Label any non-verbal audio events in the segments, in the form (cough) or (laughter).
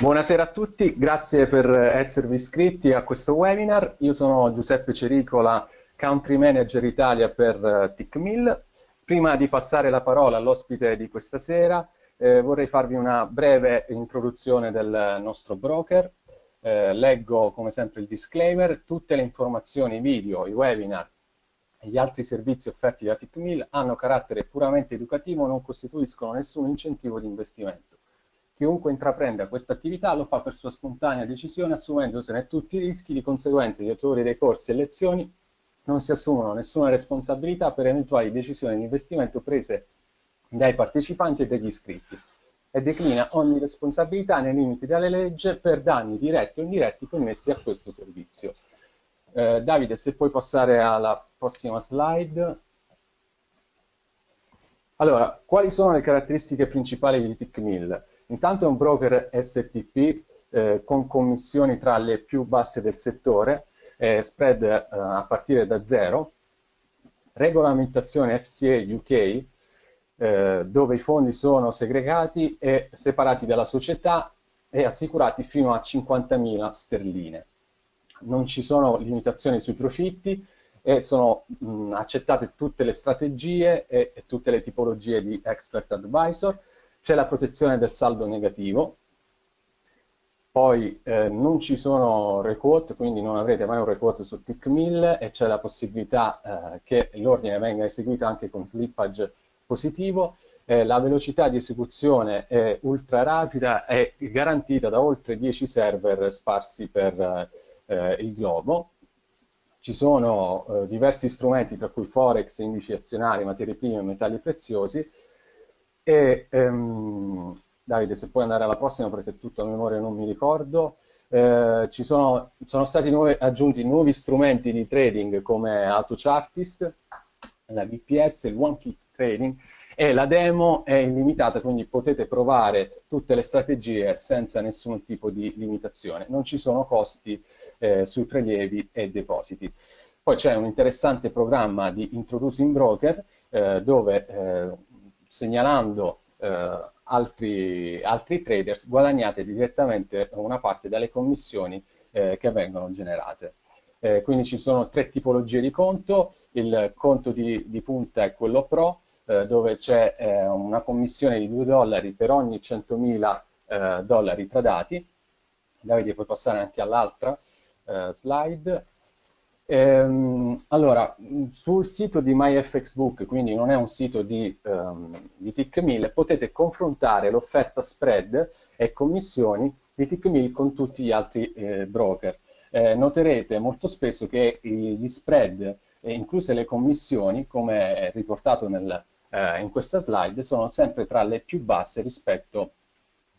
Buonasera a tutti, grazie per esservi iscritti a questo webinar. Io sono Giuseppe Cericola, Country Manager Italia per eh, TICMIL. Prima di passare la parola all'ospite di questa sera, eh, vorrei farvi una breve introduzione del nostro broker. Eh, leggo come sempre il disclaimer, tutte le informazioni i video, i webinar e gli altri servizi offerti da TICMIL hanno carattere puramente educativo, non costituiscono nessun incentivo di investimento. Chiunque intraprenda questa attività lo fa per sua spontanea decisione, assumendosene tutti i rischi, di conseguenza gli autori dei corsi e lezioni non si assumono nessuna responsabilità per eventuali decisioni di investimento prese dai partecipanti e dagli iscritti e declina ogni responsabilità nei limiti della legge per danni diretti o indiretti connessi a questo servizio. Eh, Davide, se puoi passare alla prossima slide. Allora, quali sono le caratteristiche principali di TICMIL? Intanto è un broker STP eh, con commissioni tra le più basse del settore, eh, spread eh, a partire da zero, regolamentazione FCA UK, eh, dove i fondi sono segregati e separati dalla società e assicurati fino a 50.000 sterline. Non ci sono limitazioni sui profitti e sono mh, accettate tutte le strategie e, e tutte le tipologie di expert advisor c'è la protezione del saldo negativo, poi eh, non ci sono requote, quindi non avrete mai un requote su TIC 1000 e c'è la possibilità eh, che l'ordine venga eseguito anche con slippage positivo. Eh, la velocità di esecuzione è ultra rapida, è garantita da oltre 10 server sparsi per eh, il globo. Ci sono eh, diversi strumenti, tra cui Forex, indici azionari, materie prime, metalli preziosi, e, ehm, Davide, se puoi andare alla prossima perché tutto a memoria non mi ricordo. Eh, ci sono, sono stati nuovi, aggiunti nuovi strumenti di trading come AutoChartist, la BPS, il One Click Trading e la demo è illimitata, quindi potete provare tutte le strategie senza nessun tipo di limitazione. Non ci sono costi eh, sui prelievi e depositi. Poi c'è un interessante programma di Introducing Broker eh, dove eh, segnalando eh, altri, altri, traders guadagnate direttamente una parte dalle commissioni eh, che vengono generate. Eh, quindi ci sono tre tipologie di conto, il conto di, di punta è quello pro, eh, dove c'è eh, una commissione di 2 dollari per ogni 100.000 eh, dollari tradati, Davide puoi passare anche all'altra slide, Ehm, allora, sul sito di MyFXBook, quindi non è un sito di, um, di TIC1000, potete confrontare l'offerta spread e commissioni di TIC1000 con tutti gli altri eh, broker. Eh, noterete molto spesso che gli spread, eh, incluse le commissioni, come riportato nel, eh, in questa slide, sono sempre tra le più basse rispetto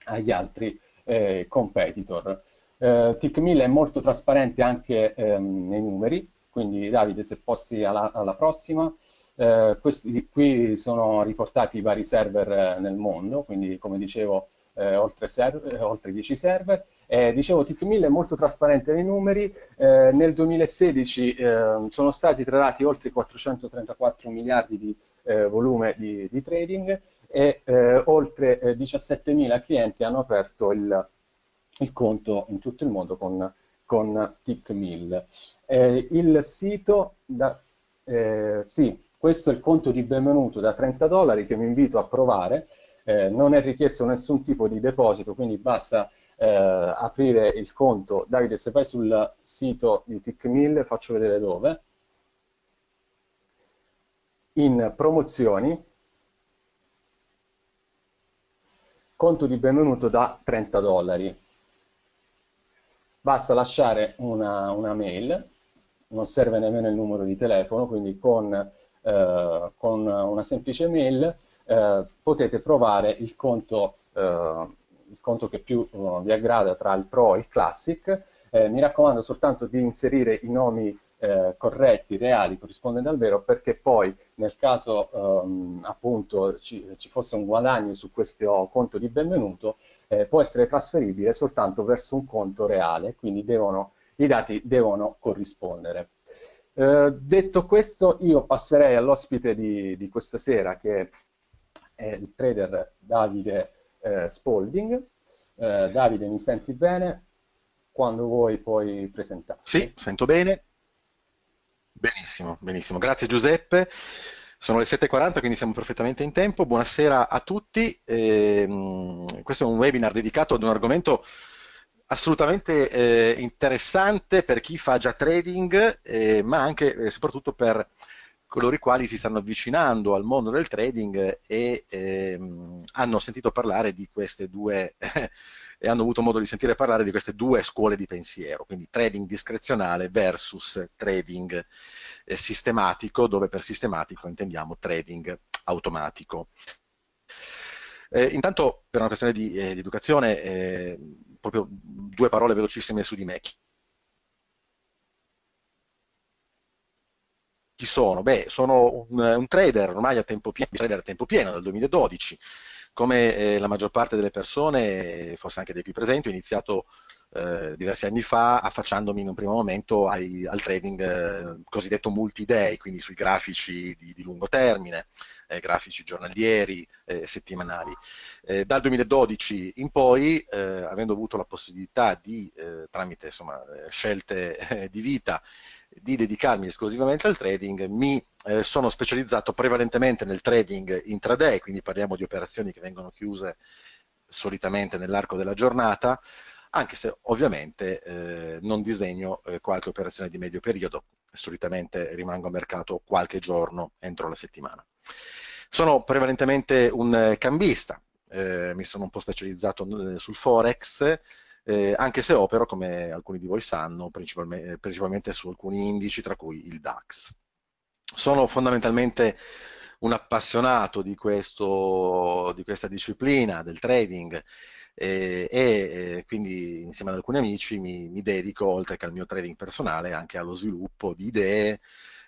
agli altri eh, competitor. Eh, TIC1000 è molto trasparente anche ehm, nei numeri, quindi Davide se posti alla, alla prossima. Eh, questi qui sono riportati i vari server eh, nel mondo, quindi come dicevo eh, oltre, server, eh, oltre, 10 server. Eh, dicevo TIC1000 è molto trasparente nei numeri, eh, nel 2016 ehm, sono stati tradati oltre 434 miliardi di volume di, di, trading e oltre 17.000 clienti hanno aperto il il conto in tutto il mondo con, con TickMill. Eh, il sito, da, eh, sì, questo è il conto di benvenuto da 30 dollari che vi invito a provare, eh, non è richiesto nessun tipo di deposito, quindi basta eh, aprire il conto. Davide, se vai sul sito di TickMill, faccio vedere dove, in promozioni, conto di benvenuto da 30 dollari. Basta lasciare una, una mail, non serve nemmeno il numero di telefono, quindi con, eh, con una semplice mail eh, potete provare il conto, eh, il conto che più eh, vi aggrada tra il Pro e il Classic. Eh, mi raccomando soltanto di inserire i nomi eh, corretti, reali, corrispondenti al vero, perché poi nel caso ehm, appunto ci, ci, fosse un guadagno su questo oh, conto di benvenuto, eh, può essere trasferibile soltanto verso un conto reale, quindi devono, i dati devono corrispondere. Eh, detto questo, io passerei all'ospite di, di, questa sera, che è il trader Davide eh, Spalding. Eh, Davide, mi senti bene? Quando vuoi puoi presentare. Sì, sento bene. Benissimo, benissimo. Grazie Giuseppe. Sono le 7.40, quindi siamo perfettamente in tempo. Buonasera a tutti. Eh, questo è un webinar dedicato ad un argomento assolutamente eh, interessante per chi fa già trading, eh, ma anche e eh, soprattutto per coloro i quali si stanno avvicinando al mondo del trading e ehm, hanno sentito parlare di queste due (laughs) e hanno avuto modo di sentire parlare di queste due scuole di pensiero, quindi trading discrezionale versus trading eh, sistematico, dove per sistematico intendiamo trading automatico. Eh, intanto per una questione di, eh, di educazione, eh, proprio due parole velocissime su di me. chi sono? Beh, sono un, un, trader ormai a tempo pieno, trader a tempo pieno dal 2012, come eh, la maggior parte delle persone, eh, forse anche dei più presenti, ho iniziato eh, diversi anni fa affacciandomi in un primo momento ai, al trading eh, cosiddetto multi-day, quindi sui grafici di, di lungo termine, eh, grafici giornalieri, eh, settimanali. Eh, dal 2012 in poi, avendo avuto la possibilità di, tramite insomma, scelte di vita, di dedicarmi esclusivamente al trading, mi eh, sono specializzato prevalentemente nel trading intraday, quindi parliamo di operazioni che vengono chiuse solitamente nell'arco della giornata, anche se ovviamente eh, non disegno eh, qualche operazione di medio periodo, solitamente rimango a mercato qualche giorno entro la settimana. Sono prevalentemente un eh, cambista, eh, mi sono un po' specializzato eh, sul Forex, eh, anche se opero, come alcuni di voi sanno, principalmente, eh, principalmente su alcuni indici, tra cui il DAX. Sono fondamentalmente un appassionato di, questo, di, questa disciplina del trading eh, e eh, quindi insieme ad alcuni amici mi, mi, dedico oltre che al mio trading personale anche allo sviluppo di idee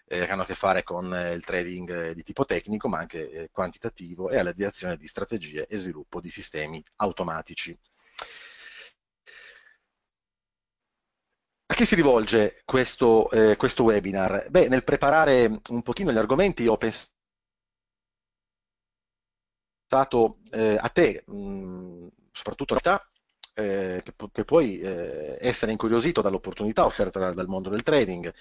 eh, che hanno a che fare con eh, il trading di tipo tecnico ma anche eh, quantitativo e alla ideazione di strategie e sviluppo di sistemi automatici. A chi si rivolge questo, eh, questo webinar? Beh, nel preparare un pochino gli argomenti ho pensato eh, a te, mh, mm, soprattutto realtà, eh, che, che, puoi eh, essere incuriosito dall'opportunità offerta dal mondo del trading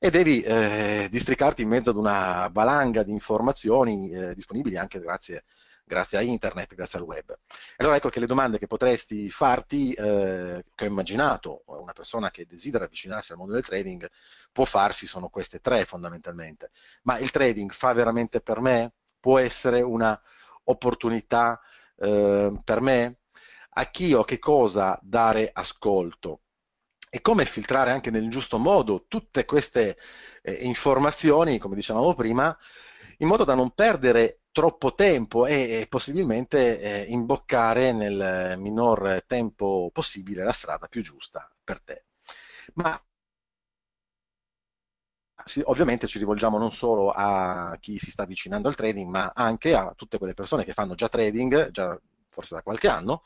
e devi eh, districarti in mezzo ad una valanga di informazioni eh, disponibili anche grazie a grazie a internet, grazie al web. Allora ecco che le domande che potresti farti, eh, che ho immaginato una persona che desidera avvicinarsi al mondo del trading può farsi, sono queste tre fondamentalmente. Ma il trading fa veramente per me? Può essere una opportunità eh, per me? A chi o che cosa dare ascolto? e come filtrare anche nel giusto modo tutte queste eh, informazioni, come dicevamo prima, in modo da non perdere troppo tempo e, e possibilmente eh, imboccare nel minor tempo possibile la strada più giusta per te. Ma sì, ovviamente ci rivolgiamo non solo a chi si sta avvicinando al trading, ma anche a tutte quelle persone che fanno già trading, già forse da qualche anno,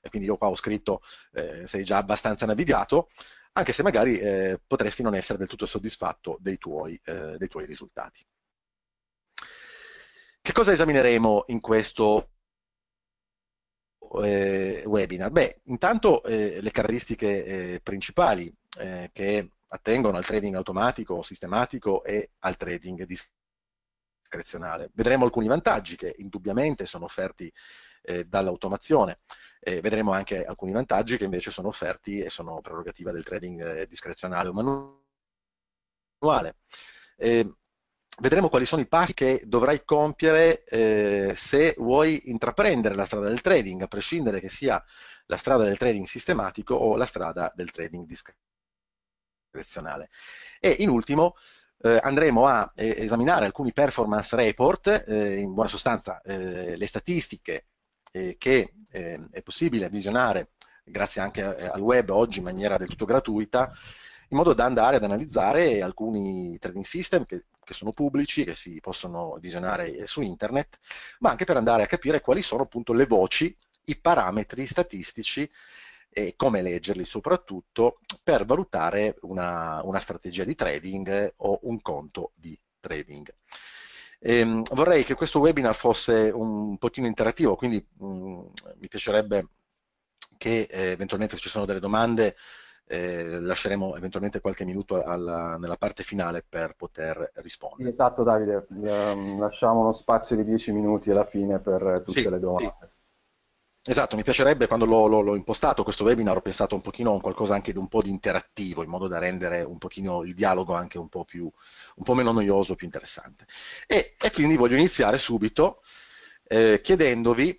e quindi io qua ho scritto eh, sei già abbastanza navigato, anche se magari eh, potresti non essere del tutto soddisfatto dei tuoi, eh, dei tuoi risultati. Che cosa esamineremo in questo eh, webinar? Beh, intanto eh, le caratteristiche eh, principali eh, che attengono al trading automatico, sistematico e al trading discrezionale. Vedremo alcuni vantaggi che indubbiamente sono offerti eh, dall'automazione. vedremo anche alcuni vantaggi che invece sono offerti e sono prerogativa del trading eh, discrezionale o manuale. Eh, vedremo quali sono i passi che dovrai compiere eh, se vuoi intraprendere la strada del trading, a prescindere che sia la strada del trading sistematico o la strada del trading discrezionale. E in ultimo eh, andremo a eh, esaminare alcuni performance report, eh, in buona sostanza eh, le statistiche eh, che è possibile visionare grazie anche al web oggi in maniera del tutto gratuita, in modo da andare ad analizzare alcuni trading system che che sono pubblici, che si possono visionare eh, su internet, ma anche per andare a capire quali sono appunto le voci, i parametri statistici e come leggerli soprattutto per valutare una, una strategia di trading o un conto di trading. Ehm, vorrei che questo webinar fosse un pochino interattivo, quindi mh, mm, mi piacerebbe che eh, eventualmente se ci sono delle domande eh, lasceremo eventualmente qualche minuto alla, nella parte finale per poter rispondere. Esatto Davide, ehm, lasciamo uno spazio di 10 minuti alla fine per tutte sì, le domande. Sì. Esatto, mi piacerebbe quando l'ho, impostato questo webinar ho pensato un pochino a qualcosa anche di un po' di interattivo in modo da rendere un pochino il dialogo anche un po', più, un po meno noioso, più interessante. E, e quindi voglio iniziare subito eh, chiedendovi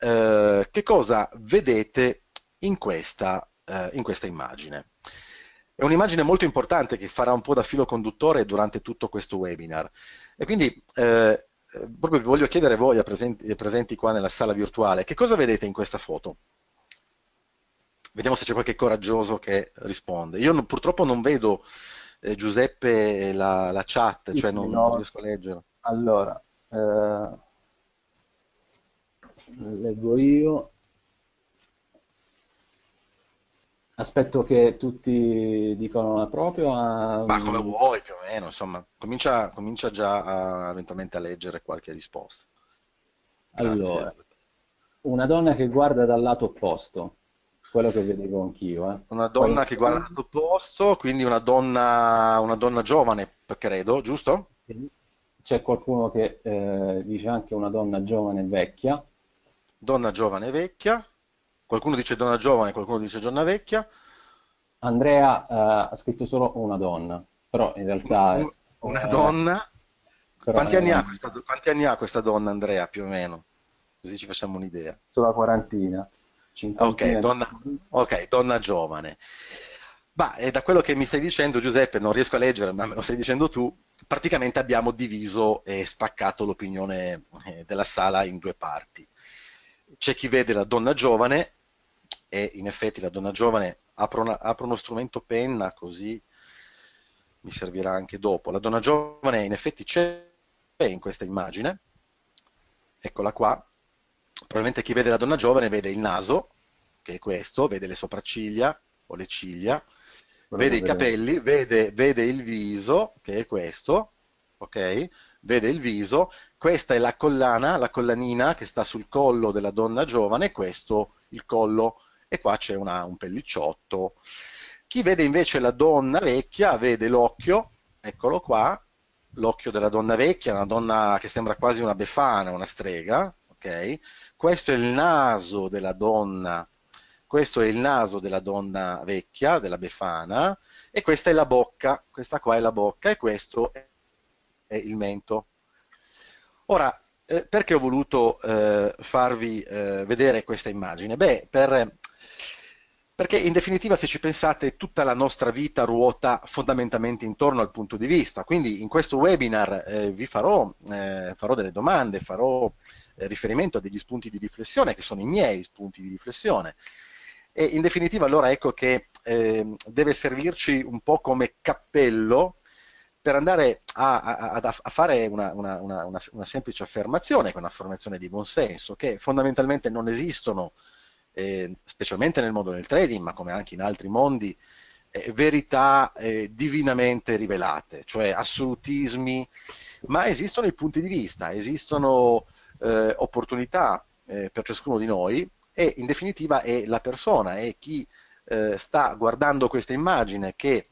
eh, che cosa vedete in questa eh, in questa immagine. È un'immagine molto importante che farà un po' da filo conduttore durante tutto questo webinar. E quindi eh, proprio vi voglio chiedere voi, presenti, presenti qua nella sala virtuale, che cosa vedete in questa foto? Vediamo se c'è qualche coraggioso che risponde. Io non, purtroppo non vedo eh, Giuseppe la, la, chat, cioè non, no. non riesco a leggere. Allora, eh, leggo io. aspetto che tutti dicano la propria. Ma come vuoi più o meno, insomma, comincia, comincia già a, eventualmente a leggere qualche risposta. Grazie. Allora, una donna che guarda dal lato opposto, quello che vedevo anch'io. Eh. Una donna Poi... che guarda dal lato opposto, quindi una donna, una donna giovane, credo, giusto? C'è qualcuno che eh, dice anche una donna giovane e vecchia. Donna giovane e vecchia. Qualcuno dice donna giovane, qualcuno dice donna vecchia. Andrea eh, ha scritto solo una donna, però in realtà... Una, una donna? Quanti anni, non... questa, quanti anni, ha questa, donna Andrea più o meno? Così ci facciamo un'idea. Sulla quarantina. Okay donna, ok, donna giovane. Ma da quello che mi stai dicendo Giuseppe, non riesco a leggere, ma me lo stai dicendo tu, praticamente abbiamo diviso e spaccato l'opinione eh, della sala in due parti. C'è chi vede la donna giovane e in effetti la donna giovane apro, una, apro uno strumento penna così mi servirà anche dopo. La donna giovane in effetti c'è in questa immagine, eccola qua, probabilmente chi vede la donna giovane vede il naso, che è questo, vede le sopracciglia o le ciglia, non vede i capelli, vede, vede il viso, che è questo, ok? Vede il viso, questa è la collana, la collanina che sta sul collo della donna giovane, questo il collo e qua c'è una, un pellicciotto. Chi vede invece la donna vecchia vede l'occhio, eccolo qua, l'occhio della donna vecchia, una donna che sembra quasi una befana, una strega, ok? Questo è il naso della donna, questo è il naso della donna vecchia, della befana, e questa è la bocca, questa qua è la bocca e questo è il mento. Ora, eh, perché ho voluto eh, farvi eh, vedere questa immagine? Beh, per perché in definitiva, se ci pensate, tutta la nostra vita ruota fondamentalmente intorno al punto di vista. Quindi in questo webinar eh, vi farò, eh, farò, delle domande, farò eh, riferimento a degli spunti di riflessione, che sono i miei spunti di riflessione. E in definitiva allora ecco che ehm, deve servirci un po' come cappello per andare a, a, a fare una, una, una, una, semplice affermazione, che è un'affermazione di buonsenso, che fondamentalmente non esistono eh, specialmente nel mondo del trading, ma come anche in altri mondi, eh, verità eh, divinamente rivelate, cioè assolutismi, ma esistono i punti di vista, esistono eh, opportunità eh, per ciascuno di noi e in definitiva è la persona, è chi eh, sta guardando questa immagine che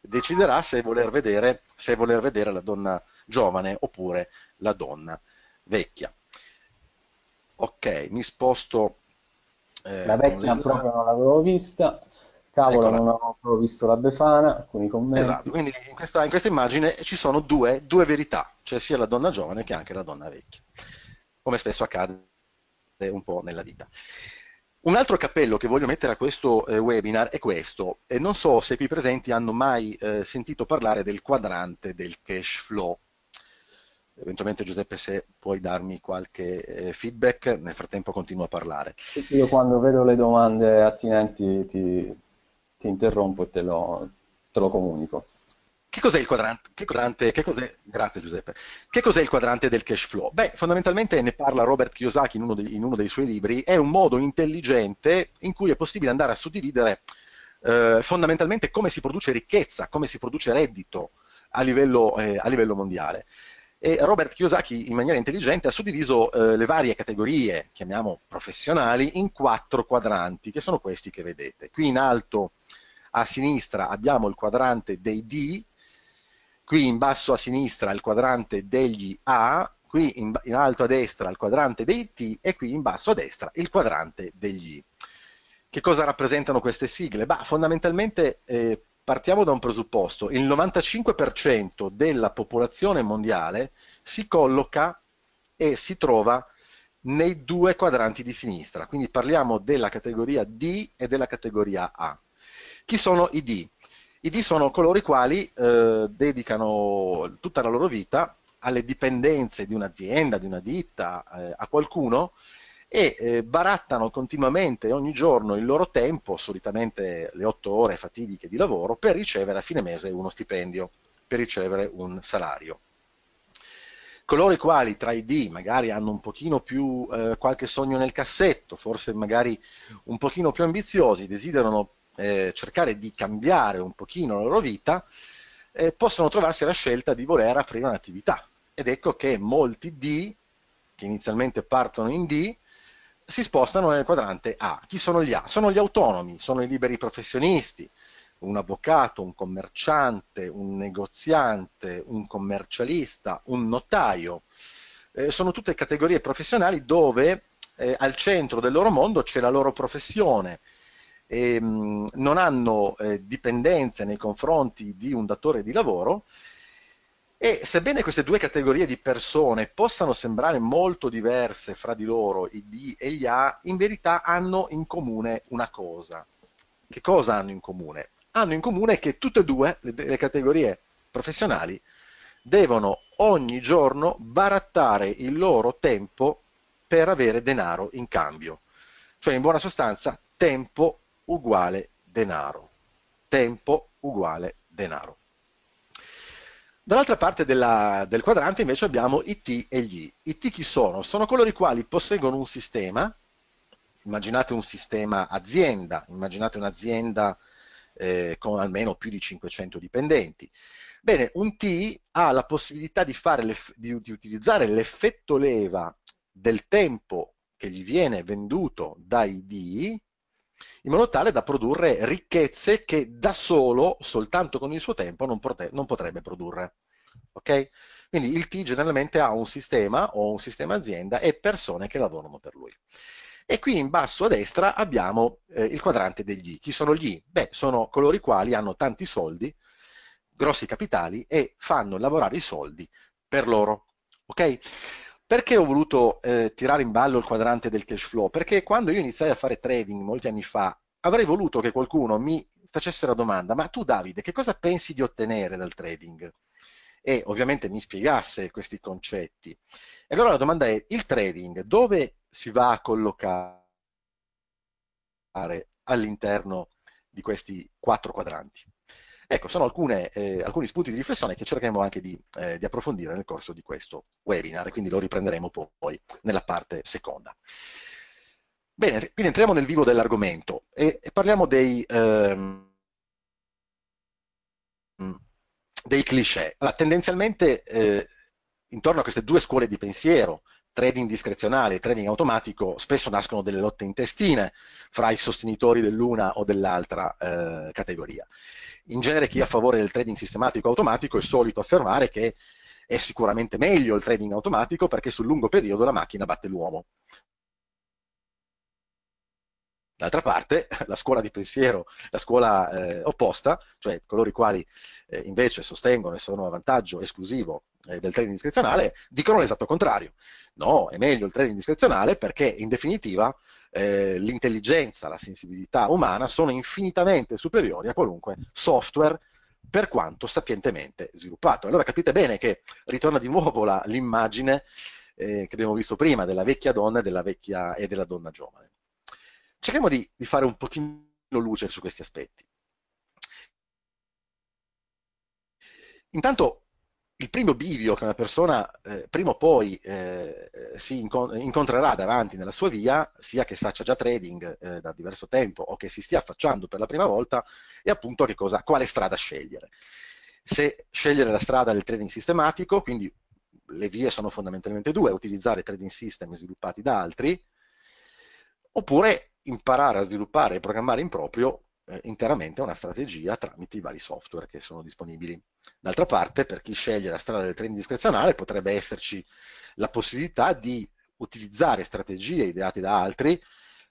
deciderà se voler, vedere, se voler vedere la donna giovane oppure la donna vecchia. Ok, mi sposto eh, la vecchia proprio non l'avevo vista. Cavolo, ecco non avevo proprio visto la Befana, con i commenti. Esatto, quindi in questa, in questa immagine ci sono due, due, verità, cioè sia la donna giovane che anche la donna vecchia, come spesso accade un po' nella vita. Un altro cappello che voglio mettere a questo eh, webinar è questo, e non so se qui presenti hanno mai eh, sentito parlare del quadrante del cash flow eventualmente Giuseppe se puoi darmi qualche eh, feedback, nel frattempo continuo a parlare. Io quando vedo le domande attinenti ti, ti interrompo e te lo, te lo comunico. Che cos'è, il quadrante, che, quadrante, che, cos'è, che cos'è il quadrante? del cash flow? Beh, fondamentalmente ne parla Robert Kiyosaki in uno, dei, in uno dei suoi libri, è un modo intelligente in cui è possibile andare a suddividere eh, fondamentalmente come si produce ricchezza, come si produce reddito a livello, eh, a livello mondiale e Robert Kiyosaki in maniera intelligente ha suddiviso eh, le varie categorie, chiamiamo professionali, in quattro quadranti, che sono questi che vedete. Qui in alto a sinistra abbiamo il quadrante dei D, qui in basso a sinistra il quadrante degli A, qui in, in alto a destra il quadrante dei T e qui in basso a destra il quadrante degli I. Che cosa rappresentano queste sigle? Bah, fondamentalmente eh, partiamo da un presupposto, il 95% della popolazione mondiale si colloca e si trova nei due quadranti di sinistra, quindi parliamo della categoria D e della categoria A. Chi sono i D? I D sono coloro i quali eh, dedicano tutta la loro vita alle dipendenze di un'azienda, di una ditta, eh, a qualcuno e eh, barattano continuamente ogni giorno il loro tempo, solitamente le otto ore fatidiche di lavoro, per ricevere a fine mese uno stipendio, per ricevere un salario. Coloro i quali tra i D magari hanno un pochino più eh, qualche sogno nel cassetto, forse magari un pochino più ambiziosi, desiderano eh, cercare di cambiare un pochino la loro vita, eh, possono trovarsi alla scelta di voler aprire un'attività. Ed ecco che molti D, che inizialmente partono in D, si spostano nel quadrante A. Chi sono gli A? Sono gli autonomi, sono i liberi professionisti, un avvocato, un commerciante, un negoziante, un commercialista, un notaio. Eh, sono tutte categorie professionali dove eh, al centro del loro mondo c'è la loro professione. E, ehm, mh, non hanno eh, dipendenze nei confronti di un datore di lavoro, e sebbene queste due categorie di persone possano sembrare molto diverse fra di loro, i D e gli A, in verità hanno in comune una cosa. Che cosa hanno in comune? Hanno in comune che tutte e due le, le categorie professionali devono ogni giorno barattare il loro tempo per avere denaro in cambio. Cioè, in buona sostanza, tempo uguale denaro. Tempo uguale denaro. Dall'altra parte della, del quadrante invece abbiamo i T e gli I. I T chi sono? Sono coloro i quali posseggono un sistema, immaginate un sistema azienda, immaginate un'azienda eh, con almeno più di 500 dipendenti. Bene, un T ha la possibilità di, le, di, di utilizzare l'effetto leva del tempo che gli viene venduto dai D in modo tale da produrre ricchezze che da solo, soltanto con il suo tempo, non, non potrebbe produrre. Okay? Quindi il T generalmente ha un sistema o un sistema azienda e persone che lavorano per lui. E qui in basso a destra abbiamo eh, il quadrante degli I. Chi sono gli I? Beh, sono coloro i quali hanno tanti soldi, grossi capitali e fanno lavorare i soldi per loro. Okay? Perché ho voluto eh, tirare in ballo il quadrante del cash flow? Perché quando io iniziai a fare trading molti anni fa, avrei voluto che qualcuno mi facesse la domanda, ma tu Davide, che cosa pensi di ottenere dal trading? E ovviamente mi spiegasse questi concetti. E allora la domanda è, il trading dove si va a collocare all'interno di questi quattro quadranti? Ecco, sono alcune, eh, alcuni spunti di riflessione che cercheremo anche di, eh, di, approfondire nel corso di questo webinar, quindi lo riprenderemo poi nella parte seconda. Bene, quindi entriamo nel vivo dell'argomento e, e, parliamo dei, ehm, dei cliché. Allora, tendenzialmente eh, intorno a queste due scuole di pensiero trading discrezionale e trading automatico spesso nascono delle lotte intestine fra i sostenitori dell'una o dell'altra eh, categoria. In genere chi è a favore del trading sistematico automatico è solito affermare che è sicuramente meglio il trading automatico perché sul lungo periodo la macchina batte l'uomo. D'altra parte, (laughs) la scuola di pensiero, la scuola eh, opposta, cioè coloro i quali eh, invece sostengono e sono a vantaggio esclusivo eh, del trading discrezionale, dicono l'esatto contrario. No, è meglio il trading discrezionale perché in definitiva eh, l'intelligenza, la sensibilità umana sono infinitamente superiori a qualunque software per quanto sapientemente sviluppato. Allora capite bene che ritorna di nuovo la, l'immagine eh, che abbiamo visto prima della vecchia donna e della, vecchia, e della donna giovane cerchiamo di, di fare un pochino luce su questi aspetti. Intanto il primo bivio che una persona eh, prima o poi eh, si incont incontrerà davanti nella sua via, sia che faccia già trading eh, da diverso tempo o che si stia affacciando per la prima volta, è appunto cosa, quale strada scegliere. Se scegliere la strada del trading sistematico, quindi le vie sono fondamentalmente due, utilizzare trading system sviluppati da altri, oppure imparare a sviluppare e programmare in proprio eh, interamente una strategia tramite i vari software che sono disponibili. D'altra parte, per chi sceglie la strada del training discrezionale, potrebbe esserci la possibilità di utilizzare strategie ideate da altri,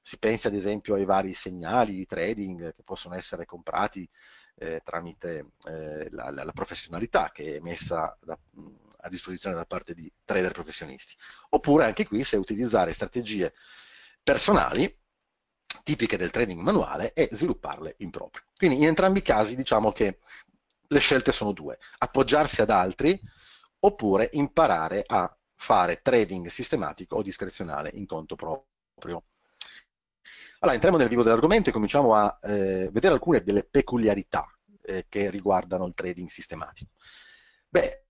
si pensi ad esempio ai vari segnali di trading che possono essere comprati eh, tramite eh, la, la, la, professionalità che è messa da, mm, a disposizione da parte di trader professionisti. Oppure anche qui se utilizzare strategie personali tipiche del trading manuale e svilupparle in proprio. Quindi in entrambi i casi diciamo che le scelte sono due, appoggiarsi ad altri oppure imparare a fare trading sistematico o discrezionale in conto proprio. Allora, entriamo nel vivo dell'argomento e cominciamo a eh, vedere alcune delle peculiarità eh, che riguardano il trading sistematico. Beh,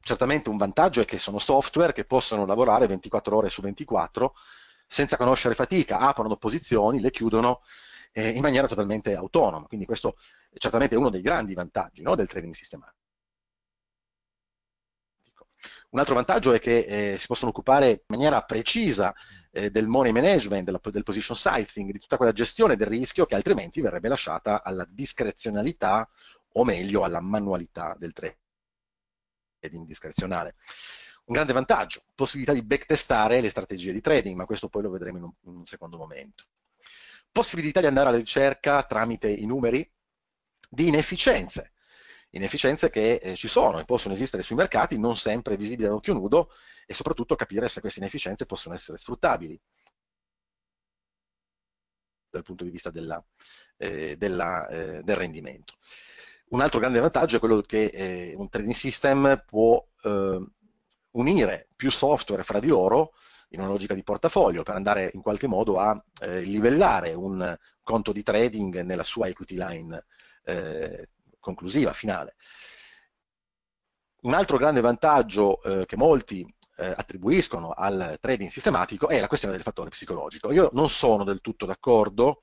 certamente un vantaggio è che sono software che possono lavorare 24 ore su 24 senza conoscere fatica, aprono posizioni, le chiudono eh, in maniera totalmente autonoma. Quindi questo è certamente uno dei grandi vantaggi no, del trading sistematico. Un altro vantaggio è che eh, si possono occupare in maniera precisa eh, del money management, della, del position sizing, di tutta quella gestione del rischio che altrimenti verrebbe lasciata alla discrezionalità o meglio alla manualità del trading discrezionale un grande vantaggio, possibilità di backtestare le strategie di trading, ma questo poi lo vedremo in un, in un secondo momento. Possibilità di andare alla ricerca tramite i numeri di inefficienze, inefficienze che eh, ci sono e possono esistere sui mercati, non sempre visibili a occhio nudo, e soprattutto capire se queste inefficienze possono essere sfruttabili dal punto di vista della, eh, della, eh, del rendimento. Un altro grande vantaggio è quello che eh, un trading system può ehm, unire più software fra di loro in una logica di portafoglio per andare in qualche modo a eh, livellare un conto di trading nella sua equity line eh, conclusiva, finale. Un altro grande vantaggio eh, che molti eh, attribuiscono al trading sistematico è la questione del fattore psicologico. Io non sono del tutto d'accordo,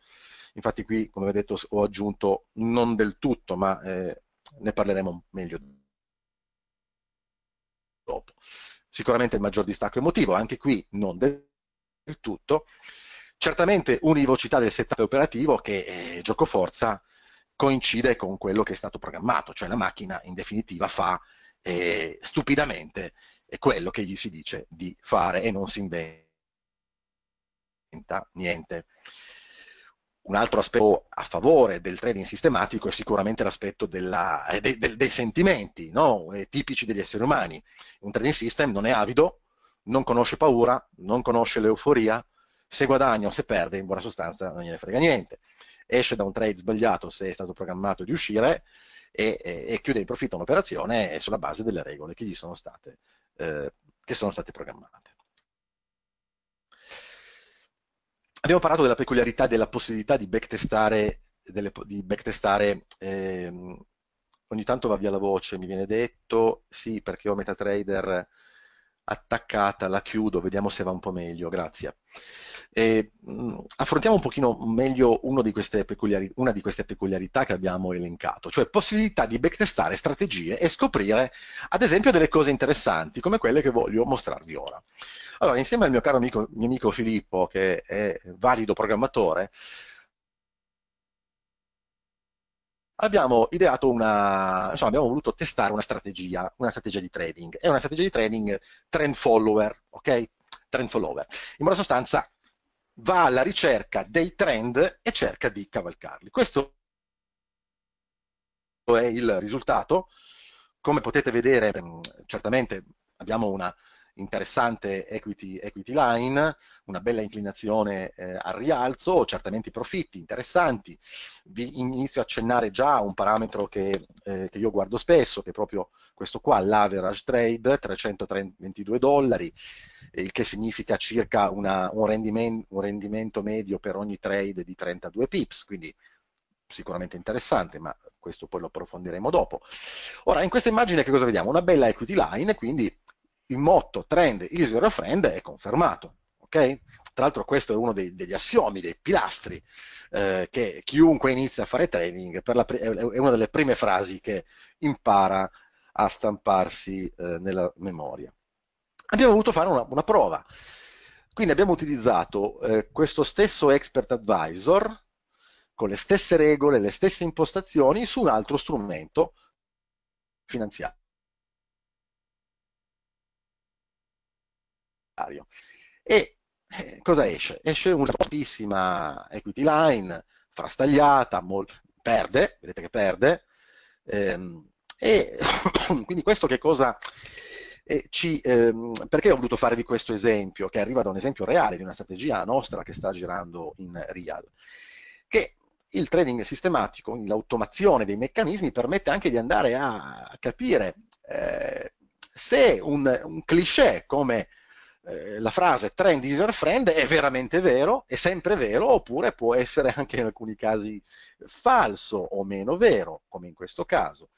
infatti qui come ho detto ho aggiunto non del tutto, ma eh, ne parleremo meglio dopo. Sicuramente il maggior distacco emotivo, anche qui non del tutto. Certamente univocità del setup operativo che, eh, gioco forza, coincide con quello che è stato programmato, cioè la macchina in definitiva fa eh, stupidamente eh, quello che gli si dice di fare e non si inventa niente. Un altro aspetto a favore del trading sistematico è sicuramente l'aspetto della, eh, de, de, dei sentimenti no? Eh, tipici degli esseri umani. Un trading system non è avido, non conosce paura, non conosce l'euforia, se guadagna o se perde, in buona sostanza non gliene frega niente. Esce da un trade sbagliato se è stato programmato di uscire e, e, e chiude in profitto un'operazione eh, sulla base delle regole che gli sono state, eh, che sono state programmate. abbiamo parlato della peculiarità della possibilità di backtestare, delle, di backtestare ehm, ogni tanto va via la voce, mi viene detto, sì perché ho MetaTrader attaccata, la chiudo, vediamo se va un po' meglio, grazie. E, mh, mm, affrontiamo un pochino meglio di una di queste peculiarità che abbiamo elencato, cioè possibilità di backtestare strategie e scoprire ad esempio delle cose interessanti come quelle che voglio mostrarvi ora. Allora, insieme al mio caro amico, mio amico Filippo, che è valido programmatore, abbiamo ideato una, insomma, abbiamo voluto testare una strategia, una strategia di trading. È una strategia di trading trend follower, ok? Trend follower. In buona sostanza va alla ricerca dei trend e cerca di cavalcarli. Questo è il risultato. Come potete vedere, mm, certamente abbiamo una, interessante equity, equity line, una bella inclinazione eh, al rialzo, certamente i profitti interessanti. Vi inizio a accennare già un parametro che, eh, che io guardo spesso, che è proprio questo qua, l'average trade, 322 dollari, eh, il che significa circa una, un, rendiment, un rendimento medio per ogni trade di 32 pips, quindi sicuramente interessante, ma questo poi lo approfondiremo dopo. Ora, in questa immagine che cosa vediamo? Una bella equity line, quindi il motto trend is your friend è confermato. Okay? Tra l'altro questo è uno dei, degli assiomi, dei pilastri eh, che chiunque inizia a fare trading è una delle prime frasi che impara a stamparsi eh, nella memoria. Abbiamo voluto fare una, una prova, quindi abbiamo utilizzato eh, questo stesso Expert Advisor con le stesse regole, le stesse impostazioni su un altro strumento finanziario E eh, cosa esce? Esce una fortissima equity line, frastagliata, perde, vedete che perde, ehm, e (coughs) quindi questo che cosa... Eh, ci, ehm, perché ho voluto farvi questo esempio, che arriva da un esempio reale di una strategia nostra che sta girando in real? Che il trading sistematico, l'automazione dei meccanismi permette anche di andare a capire eh, se un, un cliché come eh, la frase trend user friend è veramente vero, è sempre vero, oppure può essere anche in alcuni casi falso o meno vero, come in questo caso.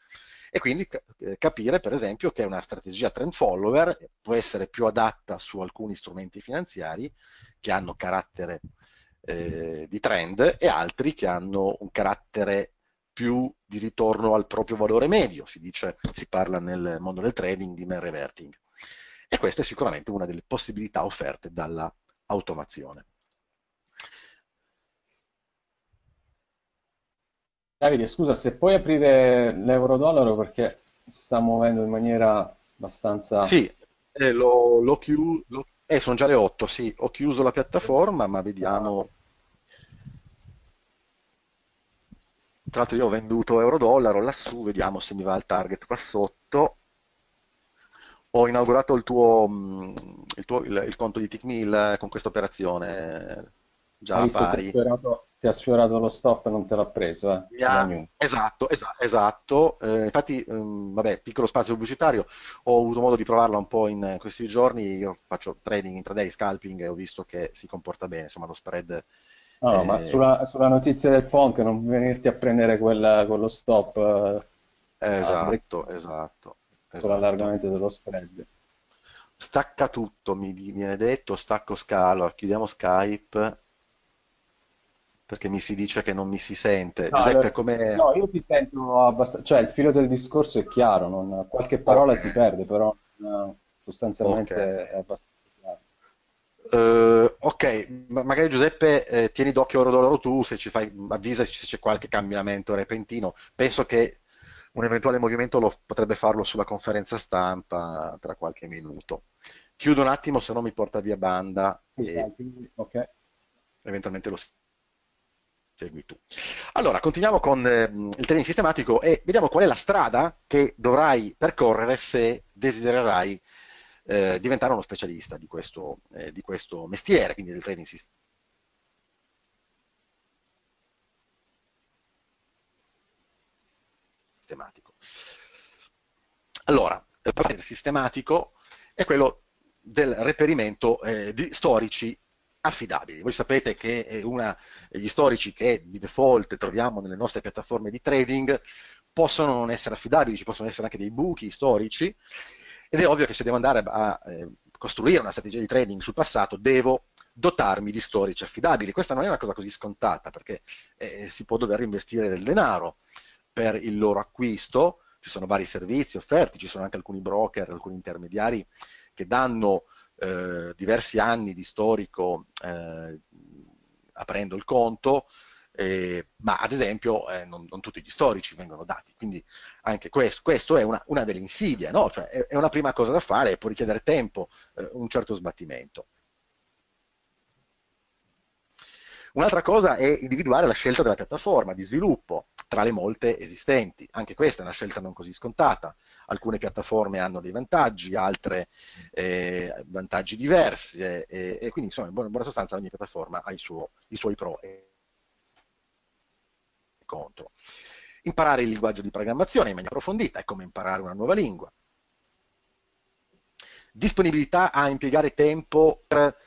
E quindi eh, capire, per esempio, che una strategia trend follower eh, può essere più adatta su alcuni strumenti finanziari che hanno carattere eh, di trend e altri che hanno un carattere più di ritorno al proprio valore medio, si, dice, si parla nel mondo del trading di mere reverting e questa è sicuramente una delle possibilità offerte dall'automazione. Davide, scusa, se puoi aprire l'euro-dollaro perché si sta muovendo in maniera abbastanza... Sì, eh, l'ho, l'ho chiuso, l'ho... Eh, sono già le 8, sì, ho chiuso la piattaforma, ma vediamo... Tra l'altro io ho venduto euro-dollaro lassù, vediamo se mi va il target qua sotto ho inaugurato il tuo, mm, il, tuo, il, il conto di Tickmill eh, con questa operazione eh, già visto, pari. Ti ha, sfiorato, ti ha sfiorato lo stop e non te l'ha preso. Eh? Ha, esatto, esatto. esatto. Eh, infatti, mh, mm, vabbè, piccolo spazio pubblicitario, ho avuto modo di provarla un po' in questi giorni, io faccio trading intraday, scalping e ho visto che si comporta bene, insomma lo spread... No, ma eh, sulla, sulla, notizia del funk non venirti a prendere quella, quello stop. Esatto, ah, esatto esatto. con l'allargamento dello spread. Stacca tutto, mi viene detto, stacco Skype, allora chiudiamo Skype perché mi si dice che non mi si sente. No, Giuseppe, allora, no io ti sento abbastanza, cioè il filo del discorso è chiaro, non... qualche parola okay. si perde, però eh, sostanzialmente okay. è abbastanza Uh, ok, Ma magari Giuseppe eh, tieni d'occhio oro d'oro tu se ci fai avvisa se c'è qualche cambiamento repentino. Penso che un eventuale movimento lo, potrebbe farlo sulla conferenza stampa tra qualche minuto. Chiudo un attimo, se no mi porta via banda e okay. eventualmente lo segui tu. Allora, continuiamo con eh, il training sistematico e vediamo qual è la strada che dovrai percorrere se desidererai eh, diventare uno specialista di questo, eh, di questo mestiere, quindi del trading sistematico sistematico. Allora, il patrimonio sistematico è quello del reperimento eh, di storici affidabili. Voi sapete che eh, una, gli storici che di default troviamo nelle nostre piattaforme di trading possono non essere affidabili, ci possono essere anche dei buchi storici ed è ovvio che se devo andare a eh, costruire una strategia di trading sul passato devo dotarmi di storici affidabili. Questa non è una cosa così scontata perché eh, si può dover investire del denaro per il loro acquisto, ci sono vari servizi offerti, ci sono anche alcuni broker, alcuni intermediari che danno eh, diversi anni di storico eh, aprendo il conto, eh, ma ad esempio eh, non, non, tutti gli storici vengono dati, quindi anche questo, questo è una, una delle insidie, no? cioè è, è, una prima cosa da fare e può richiedere tempo, eh, un certo sbattimento. Un'altra cosa è individuare la scelta della piattaforma di sviluppo tra le molte esistenti. Anche questa è una scelta non così scontata. Alcune piattaforme hanno dei vantaggi, altre eh, vantaggi diversi eh, e quindi insomma in buona, sostanza ogni piattaforma ha suo, i suoi pro e contro. Imparare il linguaggio di programmazione in maniera approfondita è come imparare una nuova lingua. Disponibilità a impiegare tempo per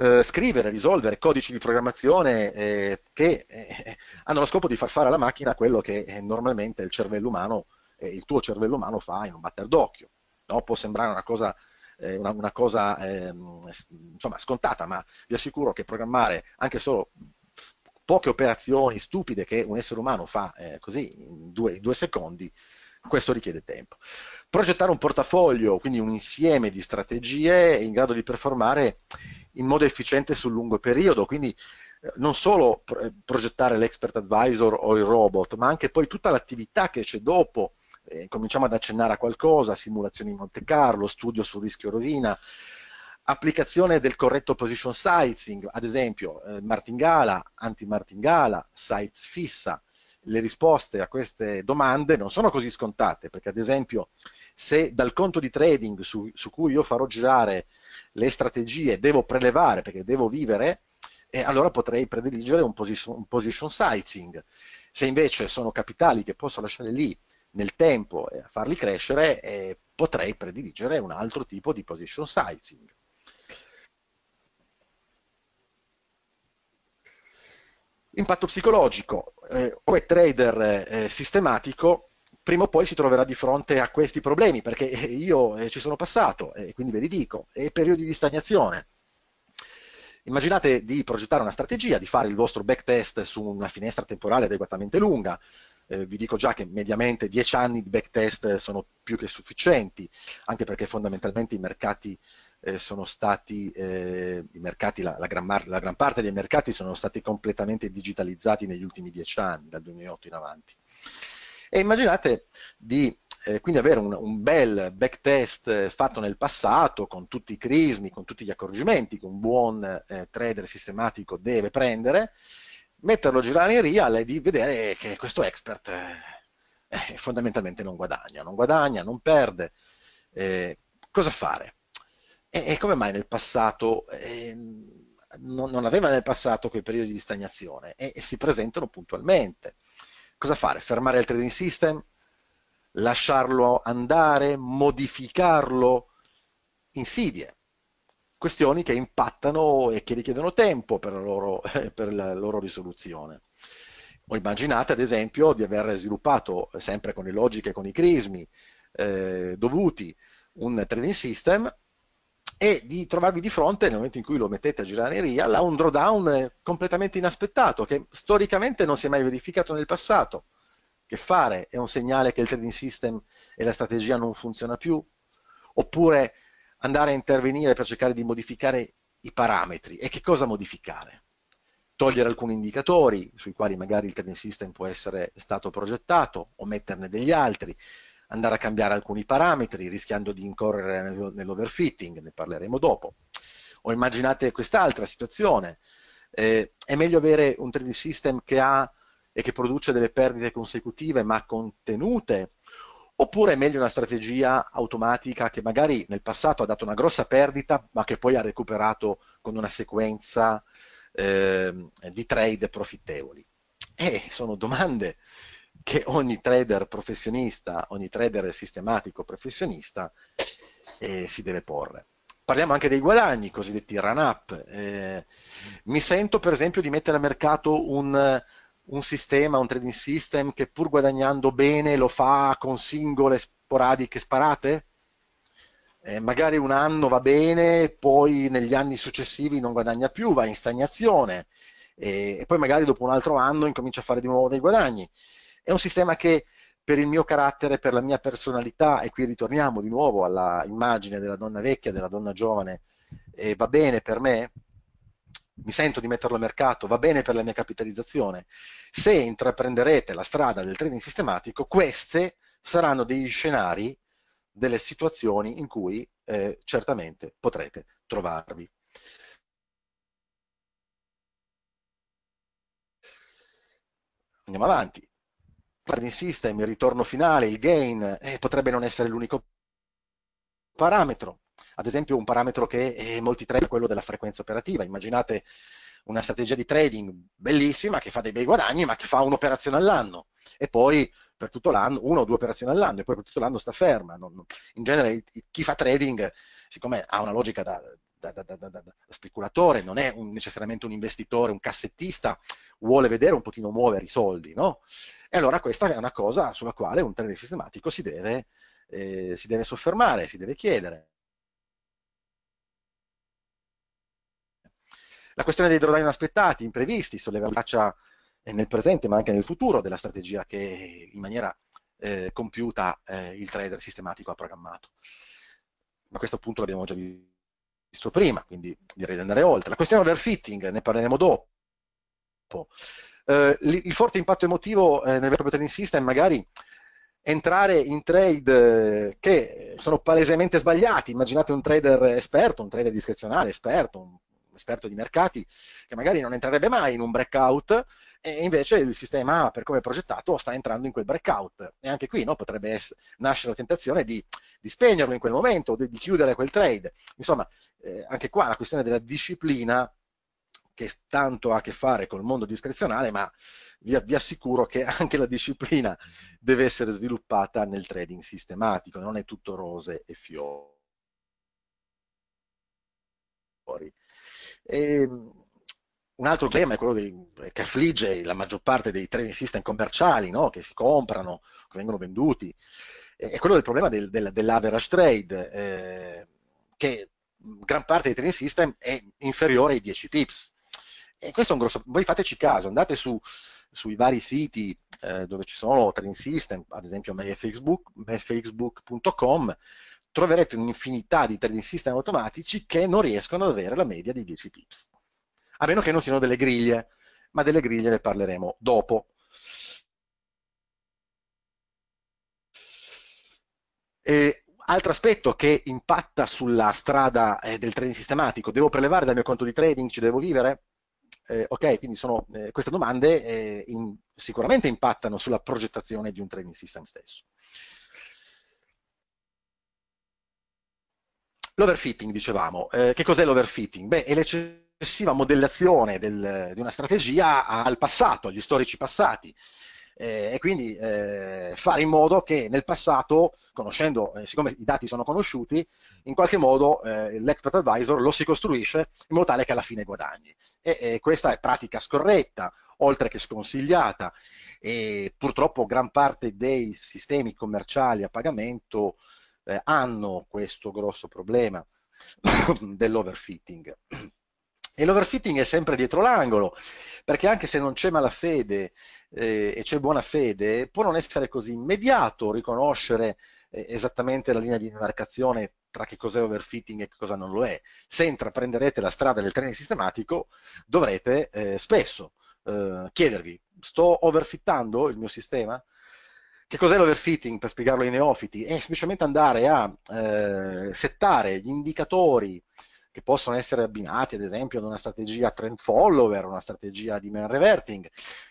eh, scrivere, risolvere codici di programmazione eh, che eh, hanno lo scopo di far fare alla macchina quello che eh, normalmente il cervello umano, eh, il tuo cervello umano fa in un batter d'occhio. No? Può sembrare una cosa, una, una cosa ehm, insomma, scontata, ma vi assicuro che programmare anche solo poche operazioni stupide che un essere umano fa così in due, in due secondi, questo richiede tempo progettare un portafoglio, quindi un insieme di strategie in grado di performare in modo efficiente sul lungo periodo, quindi eh, non solo eh, progettare l'expert advisor o il robot, ma anche poi tutta l'attività che c'è dopo, eh, cominciamo ad accennare a qualcosa, simulazioni in Monte Carlo, studio sul rischio rovina, applicazione del corretto position sizing, ad esempio eh, martingala, anti-martingala, size fissa, le risposte a queste domande non sono così scontate, perché ad esempio se dal conto di trading su, su cui io farò girare le strategie devo prelevare perché devo vivere, eh, allora potrei prediligere un position, un position sizing. Se invece sono capitali che posso lasciare lì nel tempo e farli crescere, eh, potrei prediligere un altro tipo di position sizing. Impatto psicologico, eh, come trader eh, sistematico prima o poi si troverà di fronte a questi problemi, perché eh, io eh, ci sono passato, e quindi ve li dico, e periodi di stagnazione. Immaginate di progettare una strategia, di fare il vostro backtest su una finestra temporale adeguatamente lunga, eh, vi dico già che mediamente 10 anni di backtest sono più che sufficienti, anche perché fondamentalmente i mercati eh, sono stati, eh, i mercati, la, la, gran mar- la, gran parte dei mercati sono stati completamente digitalizzati negli ultimi 10 anni, dal 2008 in avanti. E immaginate di eh, quindi avere un, un bel backtest eh, fatto nel passato con tutti i crismi, con tutti gli accorgimenti che un buon eh, trader sistematico deve prendere, metterlo a girare in real e di vedere che questo expert eh, eh, fondamentalmente non guadagna, non guadagna, non perde. Eh, cosa fare? E, e, come mai nel passato eh, non, non, aveva nel passato quei periodi di stagnazione e, e si presentano puntualmente? Cosa fare? Fermare il trading system? Lasciarlo andare? Modificarlo? Insidie questioni che impattano e che richiedono tempo per la loro, (laughs) per la loro risoluzione. O immaginate ad esempio di aver sviluppato, sempre con le logiche, con i crismi eh, dovuti, un trading system e di trovarvi di fronte, nel momento in cui lo mettete a girare in real, a un drawdown eh, completamente inaspettato, che storicamente non si è mai verificato nel passato. Che fare? È un segnale che il trading system e la strategia non funziona più? Oppure andare a intervenire per cercare di modificare i parametri. E che cosa modificare? Togliere alcuni indicatori sui quali magari il trading system può essere stato progettato o metterne degli altri, andare a cambiare alcuni parametri rischiando di incorrere nell'overfitting, ne parleremo dopo. O immaginate quest'altra situazione, eh, è meglio avere un trading system che ha e che produce delle perdite consecutive ma contenute Oppure è meglio una strategia automatica che magari nel passato ha dato una grossa perdita, ma che poi ha recuperato con una sequenza eh, di trade profittevoli? E eh, sono domande che ogni trader professionista, ogni trader sistematico professionista eh, si deve porre. Parliamo anche dei guadagni, cosiddetti run-up. Eh, mi sento per esempio di mettere a mercato un, un sistema, un trading system che pur guadagnando bene lo fa con singole sporadiche sparate? Eh, magari un anno va bene, poi negli anni successivi non guadagna più, va in stagnazione e, e poi magari dopo un altro anno incomincia a fare di nuovo dei guadagni. È un sistema che per il mio carattere, per la mia personalità, e qui ritorniamo di nuovo alla immagine della donna vecchia, della donna giovane, eh, va bene per me? mi sento di metterlo a mercato, va bene per la mia capitalizzazione. Se intraprenderete la strada del trading sistematico, queste saranno degli scenari, delle situazioni in cui eh, certamente potrete trovarvi. Andiamo avanti. Trading system, il ritorno finale, il gain, eh, potrebbe non essere l'unico parametro, ad esempio un parametro che è molti trade è quello della frequenza operativa. Immaginate una strategia di trading bellissima che fa dei bei guadagni ma che fa un'operazione all'anno e poi per tutto l'anno, una o due operazioni all'anno e poi per tutto l'anno sta ferma. Non, in genere chi fa trading, siccome ha una logica da, da, da, da speculatore, non è un, necessariamente un investitore, un cassettista, vuole vedere un pochino muovere i soldi, no? E allora questa è una cosa sulla quale un trader sistematico si deve, eh, si deve soffermare, si deve chiedere. La questione dei drawdown inaspettati, imprevisti, solleva la faccia eh, nel presente ma anche nel futuro della strategia che eh, in maniera eh, compiuta eh, il trader sistematico ha programmato. Ma questo punto l'abbiamo già visto prima, quindi direi di andare oltre. La questione overfitting, ne parleremo dopo. Eh, il forte impatto emotivo eh, nel vero proprio trading system magari entrare in trade che sono palesemente sbagliati. Immaginate un trader esperto, un trader discrezionale esperto, un esperto di mercati che magari non entrerebbe mai in un breakout e invece il sistema per come è progettato sta entrando in quel breakout e anche qui no, potrebbe es- nascere la tentazione di, di, spegnerlo in quel momento, di, di chiudere quel trade. Insomma, eh, anche qua la questione della disciplina che tanto ha a che fare col mondo discrezionale, ma vi, vi, assicuro che anche la disciplina deve essere sviluppata nel trading sistematico, non è tutto rose e fiori. E, ehm, un altro tema è quello dei, eh, che affligge la maggior parte dei trading system commerciali no? che si comprano, che vengono venduti, è quello del problema del, del, dell'average trade, eh, che gran parte dei trading system è inferiore ai 10 pips. E questo è un grosso Voi fateci caso, andate su, sui vari siti eh, dove ci sono trading system, ad esempio myfxbook.com, troverete un'infinità di trading system automatici che non riescono ad avere la media di 10 pips. A meno che non siano delle griglie, ma delle griglie ne parleremo dopo. E altro aspetto che impatta sulla strada eh, del trading sistematico, devo prelevare dal mio conto di trading, ci devo vivere? Eh, ok, quindi sono, eh, queste domande eh, in, sicuramente impattano sulla progettazione di un trading system stesso. L'overfitting, dicevamo, eh, che cos'è l'overfitting? Beh, è l'eccessiva modellazione del, di una strategia al passato, agli storici passati. Eh, e quindi eh, fare in modo che nel passato, conoscendo, eh, siccome i dati sono conosciuti, in qualche modo eh, l'expert advisor lo si costruisce in modo tale che alla fine guadagni. E, questa è pratica scorretta, oltre che sconsigliata, e purtroppo gran parte dei sistemi commerciali a pagamento eh, hanno questo grosso problema (coughs) dell'overfitting. E l'overfitting è sempre dietro l'angolo, perché anche se non c'è malafede eh, e c'è buona fede, può non essere così immediato riconoscere eh, esattamente la linea di demarcazione tra che cos'è overfitting e che cosa non lo è. Se intraprenderete la strada del training sistematico, dovrete eh, spesso eh, chiedervi, sto overfittando il mio sistema? Che cos'è l'overfitting per spiegarlo ai neofiti? È semplicemente andare a eh, settare gli indicatori che possono essere abbinati ad esempio ad una strategia trend follower, una strategia di man reverting,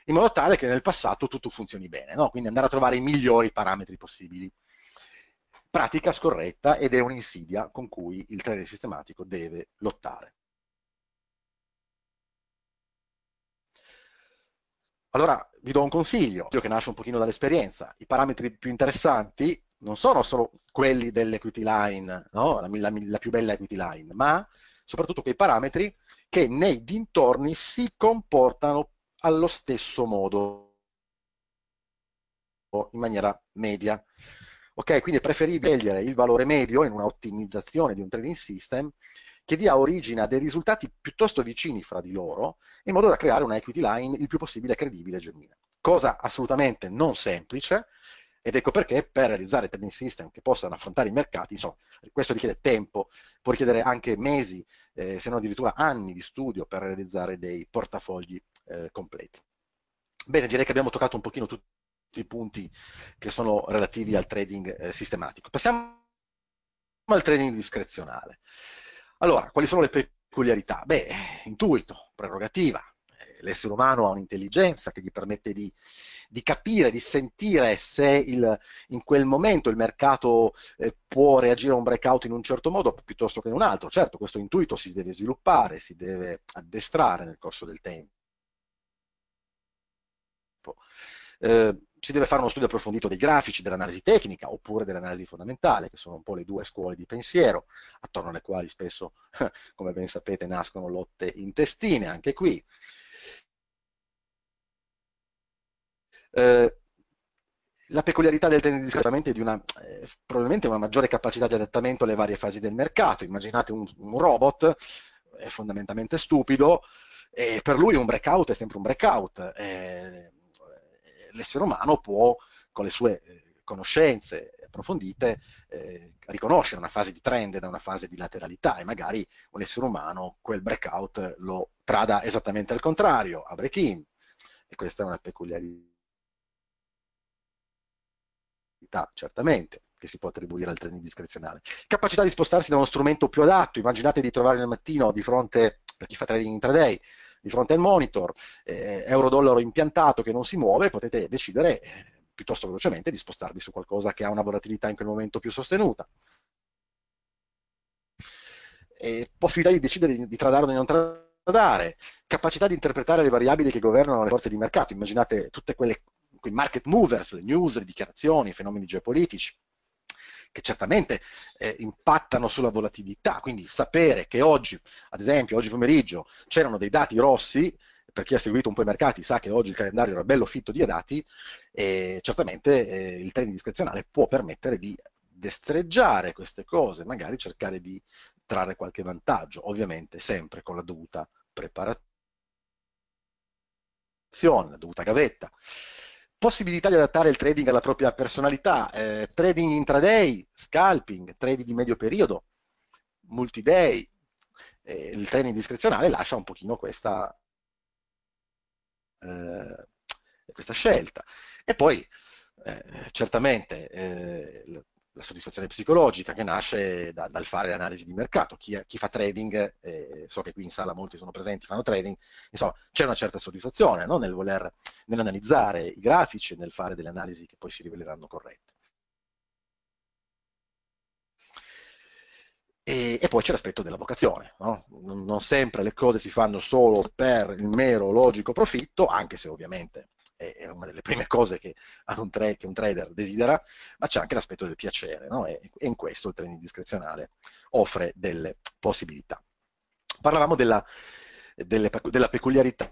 in modo tale che nel passato tutto funzioni bene, no? quindi andare a trovare i migliori parametri possibili. Pratica scorretta ed è un'insidia con cui il trading sistematico deve lottare. Allora, vi do un consiglio, che nasce un pochino dall'esperienza. I parametri più interessanti non sono solo quelli dell'equity line, no? la, la, la, più bella equity line, ma soprattutto quei parametri che nei dintorni si comportano allo stesso modo, in maniera media. Ok, quindi è preferibile scegliere il valore medio in un'ottimizzazione di un trading system che dia origine a dei risultati piuttosto vicini fra di loro, in modo da creare una equity line il più possibile credibile e genuina. Cosa assolutamente non semplice, ed ecco perché per realizzare trading system che possano affrontare i mercati, insomma, questo richiede tempo, può richiedere anche mesi, eh, se non addirittura anni di studio per realizzare dei portafogli eh, completi. Bene, direi che abbiamo toccato un pochino tutto tutti i punti che sono relativi al trading eh, sistematico. Passiamo al trading discrezionale. Allora, quali sono le peculiarità? Beh, intuito, prerogativa. Eh, l'essere umano ha un'intelligenza che gli permette di, di capire, di sentire se il, in quel momento il mercato eh, può reagire a un breakout in un certo modo piuttosto che in un altro. Certo, questo intuito si deve sviluppare, si deve addestrare nel corso del tempo. Eh, si deve fare uno studio approfondito dei grafici, dell'analisi tecnica oppure dell'analisi fondamentale, che sono un po' le due scuole di pensiero, attorno alle quali spesso, (laughs) come ben sapete, nascono lotte intestine, anche qui. Eh, la peculiarità del tennis di scartamento è di una, eh, probabilmente una maggiore capacità di adattamento alle varie fasi del mercato. Immaginate un, un robot eh, fondamentalmente stupido, e per lui un breakout è sempre un breakout. Eh, l'essere umano può, con le sue eh, conoscenze approfondite, eh, riconoscere una fase di trend da una fase di lateralità e magari un essere umano quel breakout lo trada esattamente al contrario, a break-in. E questa è una peculiarità, certamente che si può attribuire al training discrezionale. Capacità di spostarsi da uno strumento più adatto, immaginate di trovare nel mattino di fronte, a chi fa trading intraday, di fronte al monitor, eh, euro-dollaro impiantato che non si muove, potete decidere eh, piuttosto velocemente di spostarvi su qualcosa che ha una volatilità in quel momento più sostenuta. E possibilità di decidere di, di tradare o di non tradare, capacità di interpretare le variabili che governano le forze di mercato, immaginate tutte quelle quei market movers, le news, le dichiarazioni, i fenomeni geopolitici, che certamente eh, impattano sulla volatilità, quindi sapere che oggi, ad esempio, oggi pomeriggio c'erano dei dati rossi, per chi ha seguito un po' i mercati sa che oggi il calendario era bello fitto di dati, e certamente eh, il trading discrezionale può permettere di destreggiare queste cose, magari cercare di trarre qualche vantaggio, ovviamente sempre con la dovuta preparazione, la dovuta gavetta possibilità di adattare il trading alla propria personalità, eh, trading intraday, scalping, trading di medio periodo, multiday, eh, il trading discrezionale lascia un pochino questa, eh, questa scelta. E poi eh, certamente eh, la soddisfazione psicologica che nasce da, dal fare analisi di mercato. Chi, chi fa trading, eh, so che qui in sala molti sono presenti, fanno trading, insomma c'è una certa soddisfazione no? nel voler, nell'analizzare i grafici e nel fare delle analisi che poi si riveleranno corrette. E, e poi c'è l'aspetto della vocazione, no? non sempre le cose si fanno solo per il mero logico profitto, anche se ovviamente è, una delle prime cose che, un, tra- che un trader desidera, ma c'è anche l'aspetto del piacere, no? e, e in questo il trading discrezionale offre delle possibilità. Parlavamo della, delle, della peculiarità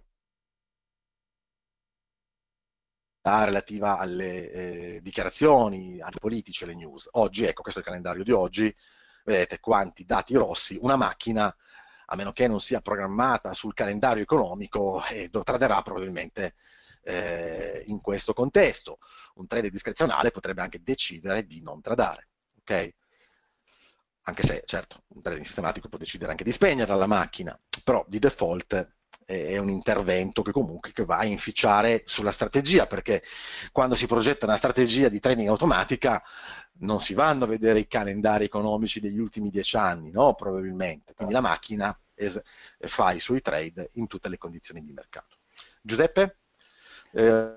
relativa alle eh, dichiarazioni, ai politici, alle news. Oggi, ecco, questo è il calendario di oggi, vedete quanti dati rossi, una macchina, a meno che non sia programmata sul calendario economico, eh, traderà probabilmente eh, in questo contesto. Un trader discrezionale potrebbe anche decidere di non tradare, ok? Anche se, certo, un trading sistematico può decidere anche di spegnere la macchina, però di default è un intervento che comunque che va a inficiare sulla strategia, perché quando si progetta una strategia di trading automatica non si vanno a vedere i calendari economici degli ultimi dieci anni, no? probabilmente. Quindi la macchina fa i suoi trade in tutte le condizioni di mercato. Giuseppe? Eh,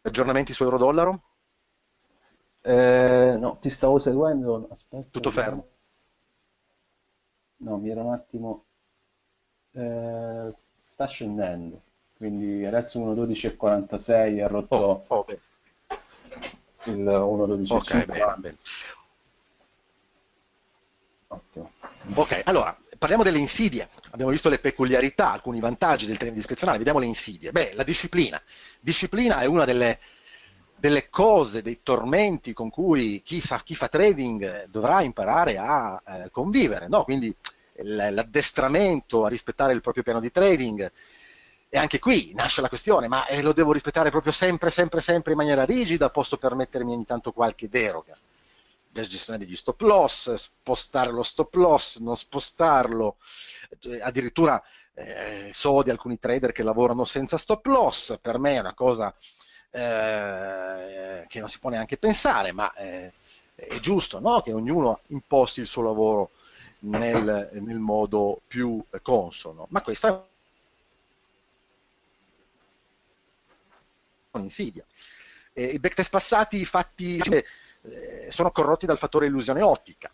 aggiornamenti su euro-dollaro? Eh, no, ti stavo seguendo. Aspetta, Tutto fermo. No, mi era un attimo... Eh, sta scendendo, quindi adesso 1.12.46 ha rotto oh, oh, il 1.12.50. Ok, bene, bene. Ottimo. Ok, allora, parliamo delle insidie, abbiamo visto le peculiarità, alcuni vantaggi del training discrezionale, vediamo le insidie. Beh, la disciplina. Disciplina è una delle, delle cose, dei tormenti con cui chi, sa, chi fa trading dovrà imparare a eh, convivere, no? quindi l'addestramento a rispettare il proprio piano di trading. E anche qui nasce la questione, ma eh, lo devo rispettare proprio sempre, sempre, sempre in maniera rigida, posso permettermi ogni tanto qualche deroga? la gestione degli stop loss, spostare lo stop loss, non spostarlo, eh, addirittura eh, so di alcuni trader che lavorano senza stop loss, per me è una cosa eh, che non si può neanche pensare, ma eh, è giusto no? che ognuno imposti il suo lavoro nel, nel modo più consono, ma questa è un'insidia. Eh, I backtest passati fatti... Cioè, eh, sono corrotti dal fattore illusione ottica.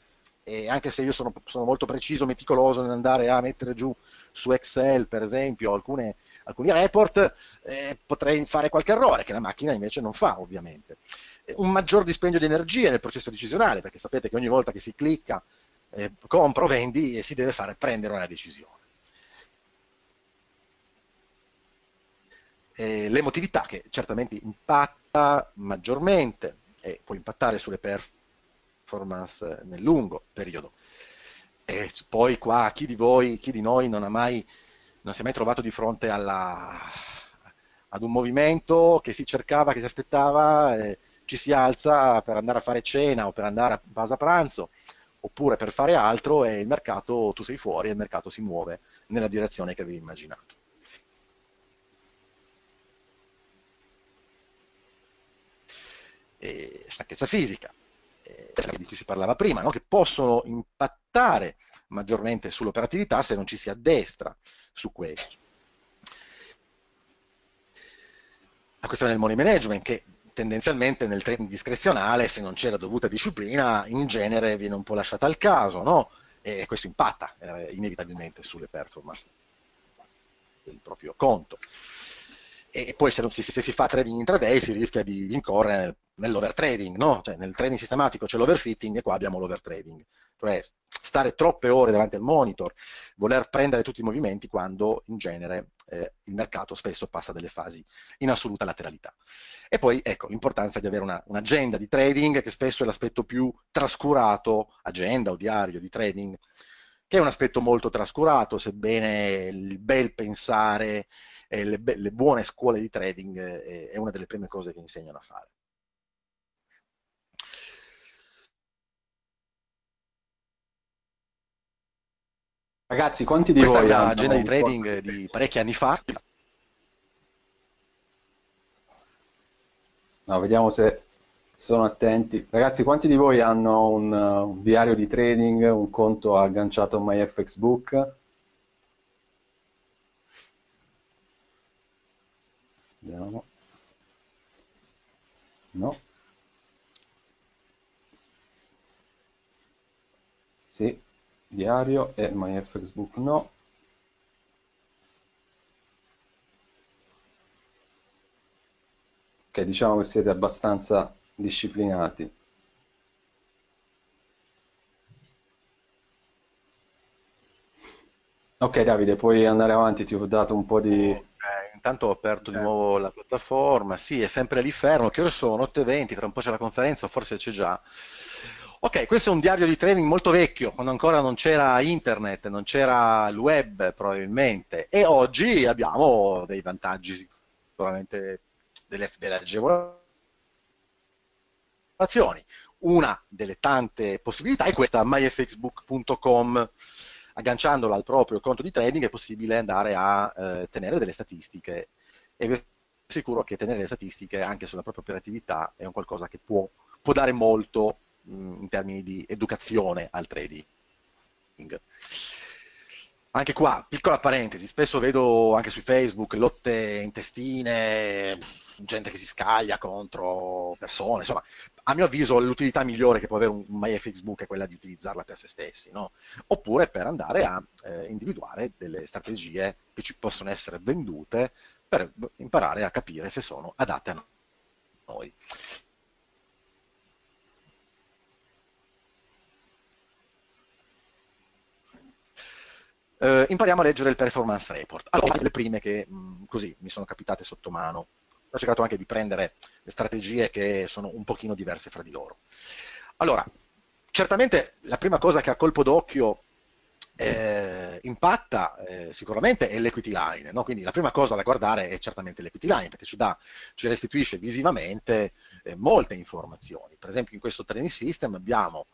E anche se io sono, sono molto preciso, meticoloso nell'andare a mettere giù su Excel, per esempio, alcune, alcuni report, eh, potrei fare qualche errore che la macchina invece non fa, ovviamente. Eh, un maggior dispendio di energia nel processo decisionale, perché sapete che ogni volta che si clicca eh, compro, vendi e si deve fare prendere una decisione. Eh, l'emotività che certamente impatta maggiormente e può impattare sulle performance nel lungo periodo. E poi qua chi di voi, chi di noi non, ha mai, non si è mai trovato di fronte alla, ad un movimento che si cercava, che si aspettava, eh, ci si alza per andare a fare cena o per andare a casa pranzo oppure per fare altro e il mercato, tu sei fuori e il mercato si muove nella direzione che avevi immaginato. eh, stanchezza fisica, eh, di cui si parlava prima, no? che possono impattare maggiormente sull'operatività se non ci si addestra su questo. La questione del money management, che tendenzialmente nel trading discrezionale, se non c'è la dovuta disciplina, in genere viene un po' lasciata al caso, no? e questo impatta eh, inevitabilmente sulle performance del proprio conto e poi se, si, se si fa trading intraday si rischia di incorrere nel, nell'overtrading, no? cioè, nel trading sistematico c'è l'overfitting e qua abbiamo l'overtrading, cioè stare troppe ore davanti al monitor, voler prendere tutti i movimenti quando in genere eh, il mercato spesso passa delle fasi in assoluta lateralità. E poi ecco l'importanza di avere una, un'agenda di trading che spesso è l'aspetto più trascurato, agenda o diario di trading che è un aspetto molto trascurato, sebbene il bel pensare e le, be- le buone scuole di trading eh, è una delle prime cose che insegnano a fare. Ragazzi, quanti di Questa voi è una agenda di trading di parecchi anni fa? No, vediamo se sono attenti. Ragazzi, quanti di voi hanno un, uh, un diario di trading, un conto agganciato a MyFXBook? Vediamo. No. Sì, diario e MyFXBook no. Ok, diciamo che siete abbastanza disciplinati ok Davide puoi andare avanti ti ho dato un po' di intanto ho aperto di nuovo la piattaforma, sì, è sempre lì fermo, che ore sono? 8.20, tra un po' c'è la conferenza, forse c'è già. Ok, questo è un diario di trading molto vecchio, quando ancora non c'era internet, non c'era il web probabilmente, e oggi abbiamo dei vantaggi, sicuramente delle, delle agevolazioni informazioni. Una delle tante possibilità è questa myfxbook.com. Agganciandola al proprio conto di trading è possibile andare a eh, tenere delle statistiche e vi assicuro che tenere le statistiche anche sulla propria operatività è un qualcosa che può, può dare molto mh, mm, in termini di educazione al trading. Anche qua, piccola parentesi, spesso vedo anche su Facebook lotte intestine, gente che si scaglia contro persone, insomma, a mio avviso l'utilità migliore che può avere un MyFXBook è quella di utilizzarla per se stessi, no? oppure per andare a eh, individuare delle strategie che ci possono essere vendute per imparare a capire se sono adatte a noi. Uh, impariamo a leggere il performance report. Allora, le prime che mh, mm, così mi sono capitate sotto mano ho cercato anche di prendere strategie che sono un pochino diverse fra di loro. Allora, certamente la prima cosa che a colpo d'occhio eh, impatta eh, sicuramente è l'equity line, no? quindi la prima cosa da guardare è certamente l'equity line perché ci, dà, ci restituisce visivamente eh, molte informazioni. Per esempio in questo training system abbiamo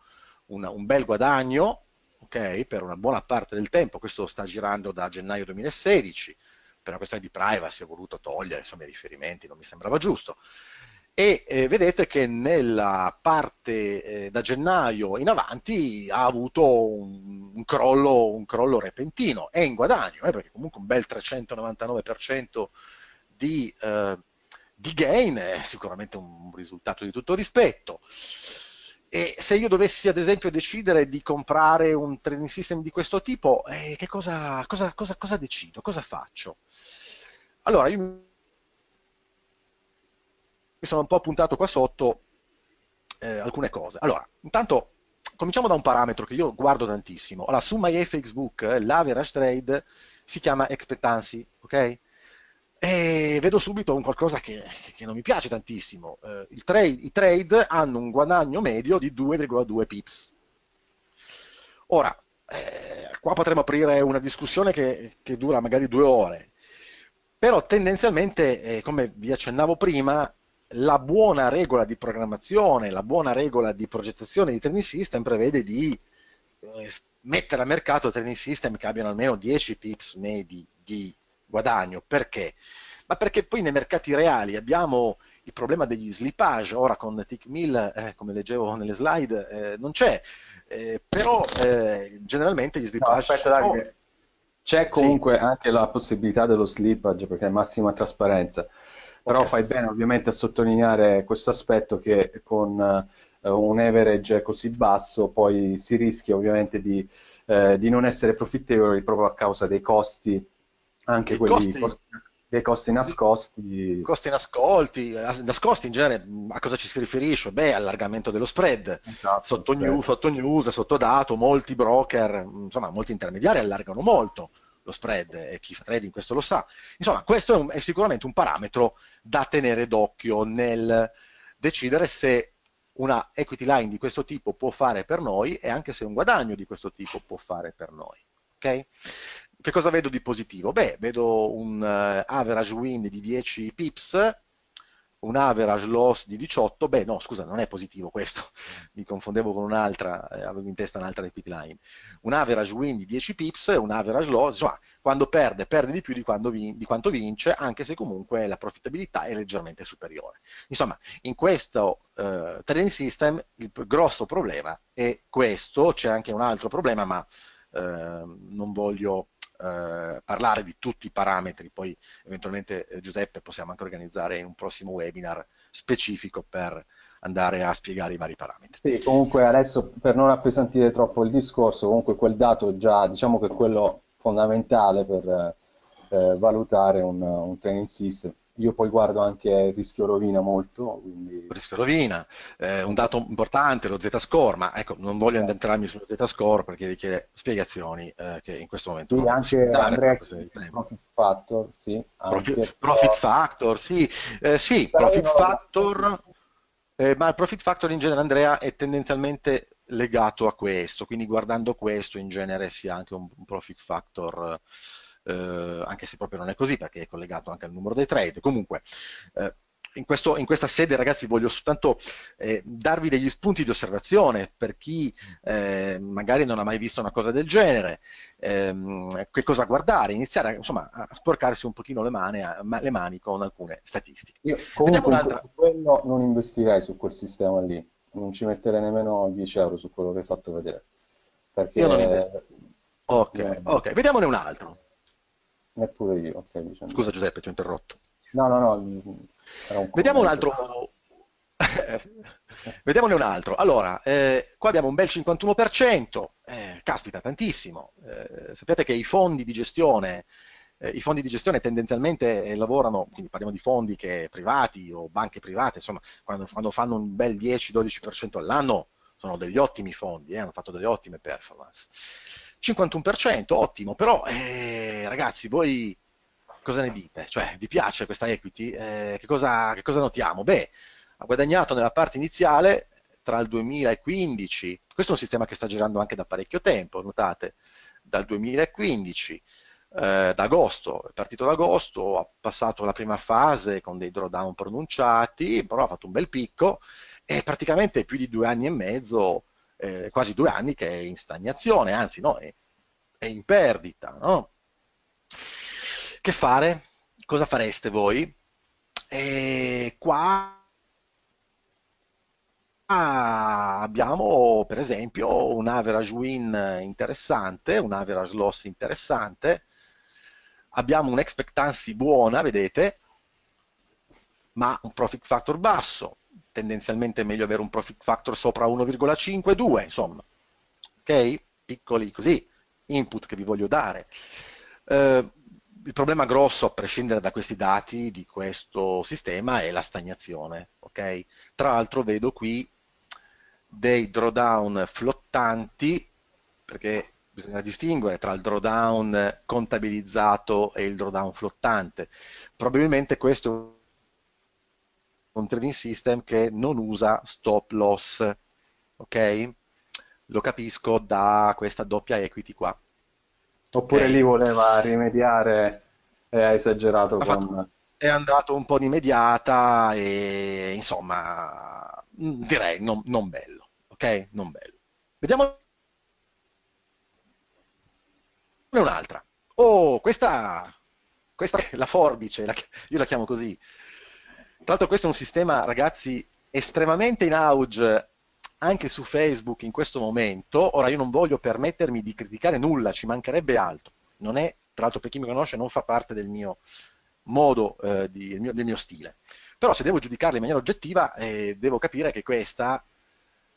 una, un bel guadagno okay, per una buona parte del tempo, questo sta girando da gennaio 2016 per una questione di privacy ho voluto togliere insomma, i riferimenti, non mi sembrava giusto. E eh, vedete che nella parte eh, da gennaio in avanti ha avuto un, un, crollo, un crollo, repentino, è in guadagno, eh, perché comunque un bel 399% di, eh, di gain è sicuramente un risultato di tutto rispetto. E se io dovessi ad esempio decidere di comprare un trading system di questo tipo, eh, cosa, cosa, cosa, cosa, decido? Cosa faccio? Allora, io mi sono un po' appuntato qua sotto eh, alcune cose. Allora, intanto cominciamo da un parametro che io guardo tantissimo. Allora, su MyFXBook eh, l'average trade si chiama expectancy, ok? E vedo subito un qualcosa che, che non mi piace tantissimo. Eh, trade, I trade hanno un guadagno medio di 2,2 pips. Ora, eh, qua potremmo aprire una discussione che, che dura magari due ore, però tendenzialmente, eh, come vi accennavo prima, la buona regola di programmazione, la buona regola di progettazione di training system prevede di eh, mettere a mercato training system che abbiano almeno 10 pips medi di guadagno. Perché? Ma perché poi nei mercati reali abbiamo il problema degli slippage, ora con Tick Mill, eh, come leggevo nelle slide, eh, non c'è, eh, però eh, generalmente gli slippage... No, aspetta, Davide, c'è comunque sì. anche la possibilità dello slippage perché è massima trasparenza, però okay. fai bene ovviamente a sottolineare questo aspetto che con eh, un average così basso poi si rischia ovviamente di, eh, di non essere profittevoli proprio a causa dei costi, anche I quelli costi, costi dei costi nascosti. Costi nascolti, nascosti in genere a cosa ci si riferisce? Beh, allargamento dello spread, esatto, sotto, certo. news, sotto news, sotto dato, molti broker, insomma molti intermediari allargano molto lo spread e chi fa trading questo lo sa. Insomma, questo è, un, è sicuramente un parametro da tenere d'occhio nel decidere se una equity line di questo tipo può fare per noi e anche se un guadagno di questo tipo può fare per noi. Okay? che cosa vedo di positivo? Beh, vedo un uh, average win di 10 pips, un average loss di 18, beh no, scusa, non è positivo questo, (laughs) mi confondevo con un'altra, eh, avevo in testa un'altra equity line, un average win di 10 pips, un average loss, insomma, quando perde, perde di più di, vin- di quanto vince, anche se comunque la profittabilità è leggermente superiore. Insomma, in questo eh, trading system il grosso problema è questo, c'è anche un altro problema, ma eh, non voglio eh, parlare di tutti i parametri, poi eventualmente eh, Giuseppe possiamo anche organizzare un prossimo webinar specifico per andare a spiegare i vari parametri. Sì, comunque adesso per non appesantire troppo il discorso, comunque quel dato già diciamo che è quello fondamentale per eh, valutare un, un training system io poi guardo anche il rischio rovina molto. Quindi... Rischio rovina, eh, un dato importante, lo z-score, ma ecco, non voglio eh. addentrarmi sullo z-score perché richiede spiegazioni eh, che in questo momento... Sì, anche Andrea, profit factor, sì. Profit, anche... profit factor, sì, eh, sì profit factor, eh, ma il profit factor in genere, Andrea, è tendenzialmente legato a questo, quindi guardando questo in genere si ha anche un profit factor... Eh, eh, anche se proprio non è così perché è collegato anche al numero dei trade. Comunque, eh, in, questo, in, questa sede ragazzi voglio soltanto eh, darvi degli spunti di osservazione per chi eh, magari non ha mai visto una cosa del genere, ehm, che cosa guardare, iniziare insomma, a sporcarsi un pochino le mani, a, ma, le mani con alcune statistiche. Io comunque quello non investirei su quel sistema lì, non ci metterei nemmeno 10 euro su quello che hai fatto vedere. Perché... Io non investo. ok, eh, vediamone un altro. Neppure io. Okay, diciamo. Scusa Giuseppe, ti ho interrotto. No, no, no. Vediamo un eh. altro. (laughs) Vediamone un altro. Allora, eh, qua abbiamo un bel 51%, eh, caspita, tantissimo. Eh, sapete che i fondi di gestione, eh, i fondi di gestione tendenzialmente eh, lavorano, quindi parliamo di fondi che privati o banche private, insomma, quando, quando fanno un bel 10-12% all'anno sono degli ottimi fondi, hanno fatto delle ottime performance. 51%, ottimo, però eh, ragazzi, voi cosa ne dite? Cioè, vi piace questa equity? Eh, che, cosa, che cosa notiamo? Beh, ha guadagnato nella parte iniziale tra il 2015, questo è un sistema che sta girando anche da parecchio tempo, notate, dal 2015 eh, d'agosto, è partito ad agosto, ha passato la prima fase con dei drawdown pronunciati, però ha fatto un bel picco e praticamente più di due anni e mezzo eh, quasi due anni che è in stagnazione, anzi no, è, è in perdita. No? Che fare? Cosa fareste voi? E qua abbiamo per esempio un average win interessante, un average loss interessante, abbiamo un'expectancy buona, vedete, ma un profit factor basso tendenzialmente è meglio avere un profit factor sopra 1,52, insomma. Ok? Piccoli così, input che vi voglio dare. Eh, il problema grosso, a prescindere da questi dati di questo sistema, è la stagnazione. Okay? Tra l'altro vedo qui dei drawdown flottanti, perché bisogna distinguere tra il drawdown contabilizzato e il drawdown flottante. Probabilmente questo è un trading system che non usa stop loss, ok? Lo capisco da questa doppia equity qua. Oppure okay. lì voleva rimediare e ha esagerato ha con... Fatto, è andato un po' di mediata e insomma mm, direi non, non bello, ok? Non bello. Vediamo un'altra. Oh, questa, questa la forbice, la, io la chiamo così, tra l'altro questo è un sistema, ragazzi, estremamente in auge anche su Facebook in questo momento. Ora io non voglio permettermi di criticare nulla, ci mancherebbe altro. Non è, tra l'altro per chi mi conosce, non fa parte del mio modo, eh, di, del, mio, del, mio, stile. Però se devo giudicarla in maniera oggettiva, eh, devo capire che questa,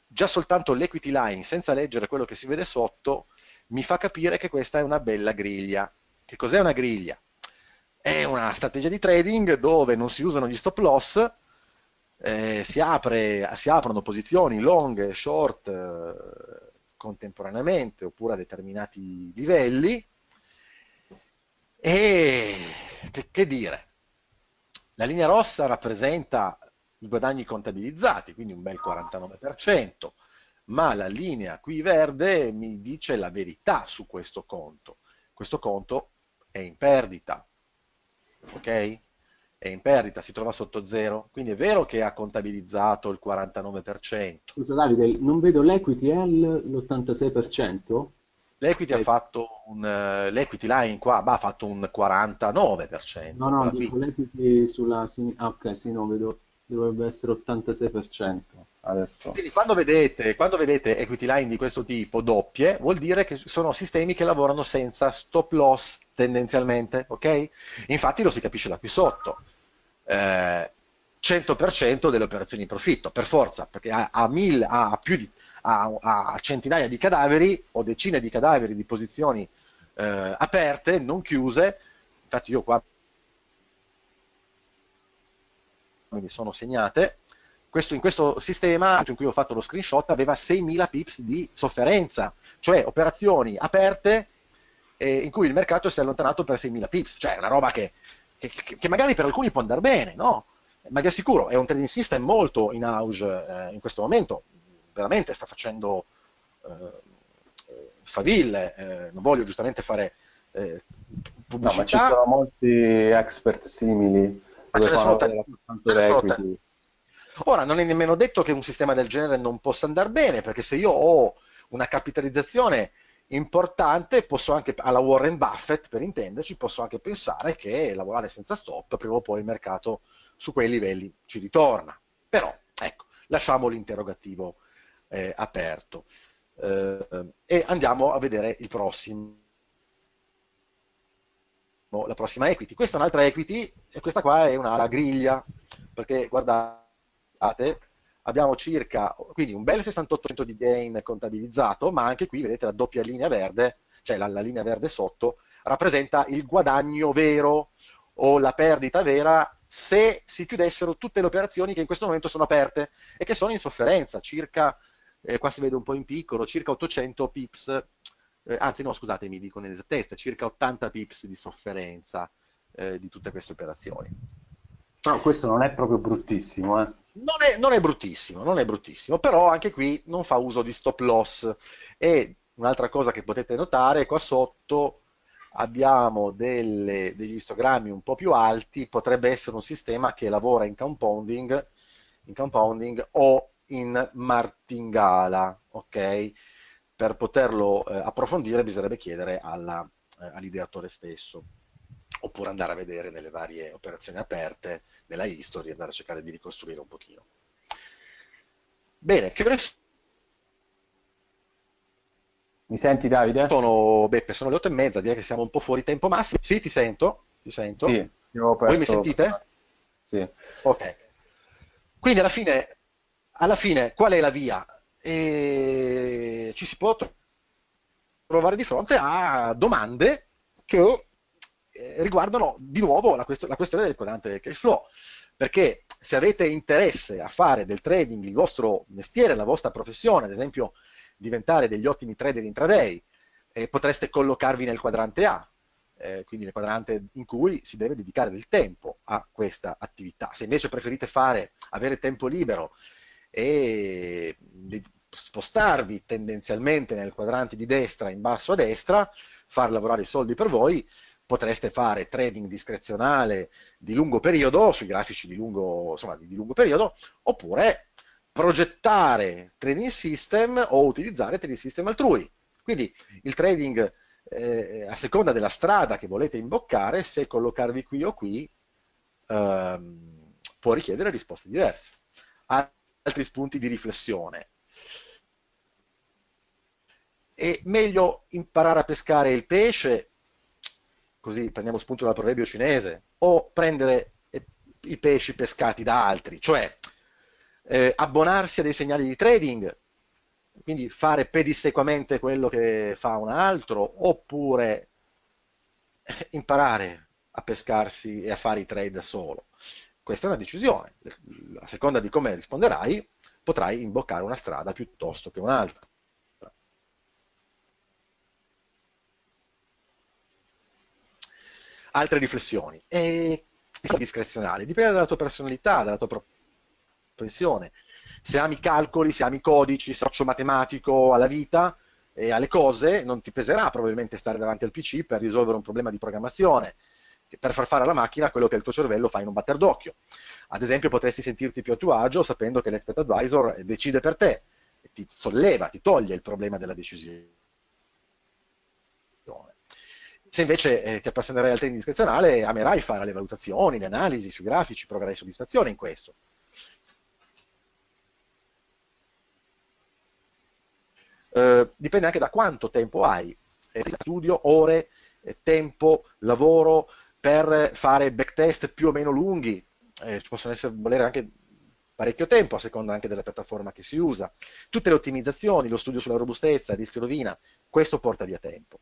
già soltanto l'equity line, senza leggere quello che si vede sotto, mi fa capire che questa è una bella griglia. Che cos'è una griglia? È una strategia di trading dove non si usano gli stop loss, eh, si, apre, si, aprono posizioni long e short eh, contemporaneamente oppure a determinati livelli e che, che dire, la linea rossa rappresenta i guadagni contabilizzati, quindi un bel 49%, ma la linea qui verde mi dice la verità su questo conto. Questo conto è in perdita, ok? È in perdita, si trova sotto zero, quindi è vero che ha contabilizzato il 49%. Scusa Davide, non vedo l'equity è l'86%? L'equity e... ha eh. fatto un eh, l'equity line qua, bah, ha fatto un 49%. No, no, dico l'equity sulla ah, ok, sì, no, vedo dovrebbe essere 86%. Adesso. Quindi quando vedete, quando vedete equity line di questo tipo doppie, vuol dire che sono sistemi che lavorano senza stop loss tendenzialmente, ok? Infatti lo si capisce da qui sotto. Eh, 100% delle operazioni in profitto, per forza, perché a, a, mil, a, di, a, centinaia di cadaveri o decine di cadaveri di posizioni eh, aperte, non chiuse, infatti io qua me li sono segnate, questo, in questo sistema in cui ho fatto lo screenshot aveva 6.000 pips di sofferenza, cioè operazioni aperte eh, in cui il mercato si è allontanato per 6.000 pips, cioè una roba che, che, che magari per alcuni può andare bene, no? Ma vi assicuro, è un trading system molto in auge eh, in questo momento, veramente sta facendo eh, faville, eh, non voglio giustamente fare pubblicità. Eh, no, ma ci sono molti expert simili. Ma ce ne sono tanti. Ora, non è nemmeno detto che un sistema del genere non possa andare bene, perché se io ho una capitalizzazione importante, posso anche, alla Warren Buffett per intenderci, posso anche pensare che lavorare senza stop, prima o poi il mercato su quei livelli ci ritorna. Però, ecco, lasciamo l'interrogativo eh, aperto. Eh, e andiamo a vedere il prossimo la prossima equity. Questa è un'altra equity e questa qua è una griglia, perché guardate contate, abbiamo circa, quindi un bel 68% di gain contabilizzato, ma anche qui vedete la doppia linea verde, cioè la, la linea verde sotto, rappresenta il guadagno vero o la perdita vera se si chiudessero tutte le operazioni che in questo momento sono aperte e che sono in sofferenza, circa, eh, qua si vede un po' in piccolo, circa 800 pips, eh, anzi no scusatemi dico nell'esattezza, circa 80 pips di sofferenza eh, di tutte queste operazioni. No, questo non è proprio bruttissimo, eh. Non è, non è, bruttissimo, non è bruttissimo, però anche qui non fa uso di stop loss. E un'altra cosa che potete notare, qua sotto abbiamo delle, degli istogrammi un po' più alti, potrebbe essere un sistema che lavora in compounding, in compounding o in martingala, ok? Per poterlo eh, approfondire bisognerebbe chiedere alla, eh, all'ideatore stesso oppure andare a vedere nelle varie operazioni aperte nella history e andare a cercare di ricostruire un pochino. Bene, che ore Mi senti Davide? Sono, Beppe, sono le otto e mezza, direi che siamo un po' fuori tempo massimo. Sì, ti sento, ti sento. Sì, perso... Voi mi sentite? Sì. Ok. Quindi alla fine, alla fine qual è la via? E ci si può trovare di fronte a domande che o eh, riguardano di nuovo la, quest- la questione del quadrante del cash flow, perché se avete interesse a fare del trading il vostro mestiere, la vostra professione, ad esempio diventare degli ottimi trader intraday, eh, potreste collocarvi nel quadrante A, eh, quindi nel quadrante in cui si deve dedicare del tempo a questa attività. Se invece preferite fare, avere tempo libero e spostarvi tendenzialmente nel quadrante di destra in basso a destra, far lavorare i soldi per voi, potreste fare trading discrezionale di lungo periodo, sui grafici di lungo, insomma, di, lungo periodo, oppure progettare trading system o utilizzare trading system altrui. Quindi il trading, eh, a seconda della strada che volete imboccare, se collocarvi qui o qui, ehm, può richiedere risposte diverse. Altri spunti di riflessione. È meglio imparare a pescare il pesce così prendiamo spunto dal proverbio cinese, o prendere eh, i pesci pescati da altri, cioè eh, abbonarsi a dei segnali di trading, quindi fare pedissequamente quello che fa un altro, oppure eh, imparare a pescarsi e a fare i trade da solo. Questa è una decisione, a seconda di come risponderai potrai imboccare una strada piuttosto che un'altra. altre riflessioni. E discrezionale, dipende dalla tua personalità, dalla tua propensione. Se ami calcoli, se ami codici, se faccio matematico alla vita e alle cose, non ti peserà probabilmente stare davanti al PC per risolvere un problema di programmazione, per far fare alla macchina quello che il tuo cervello fa in un batter d'occhio. Ad esempio, potresti sentirti più a tuo agio sapendo che l'expert advisor decide per te, ti solleva, ti toglie il problema della decisione. Se invece eh, ti appassionerai al trading discrezionale, amerai fare le valutazioni, le analisi sui grafici, proverai soddisfazione in questo. Eh, dipende anche da quanto tempo hai, eh, studio, ore, eh, tempo, lavoro per fare backtest più o meno lunghi, eh, ci possono essere, volere anche parecchio tempo a seconda anche della piattaforma che si usa. Tutte le ottimizzazioni, lo studio sulla robustezza, rischio rovina, questo porta via tempo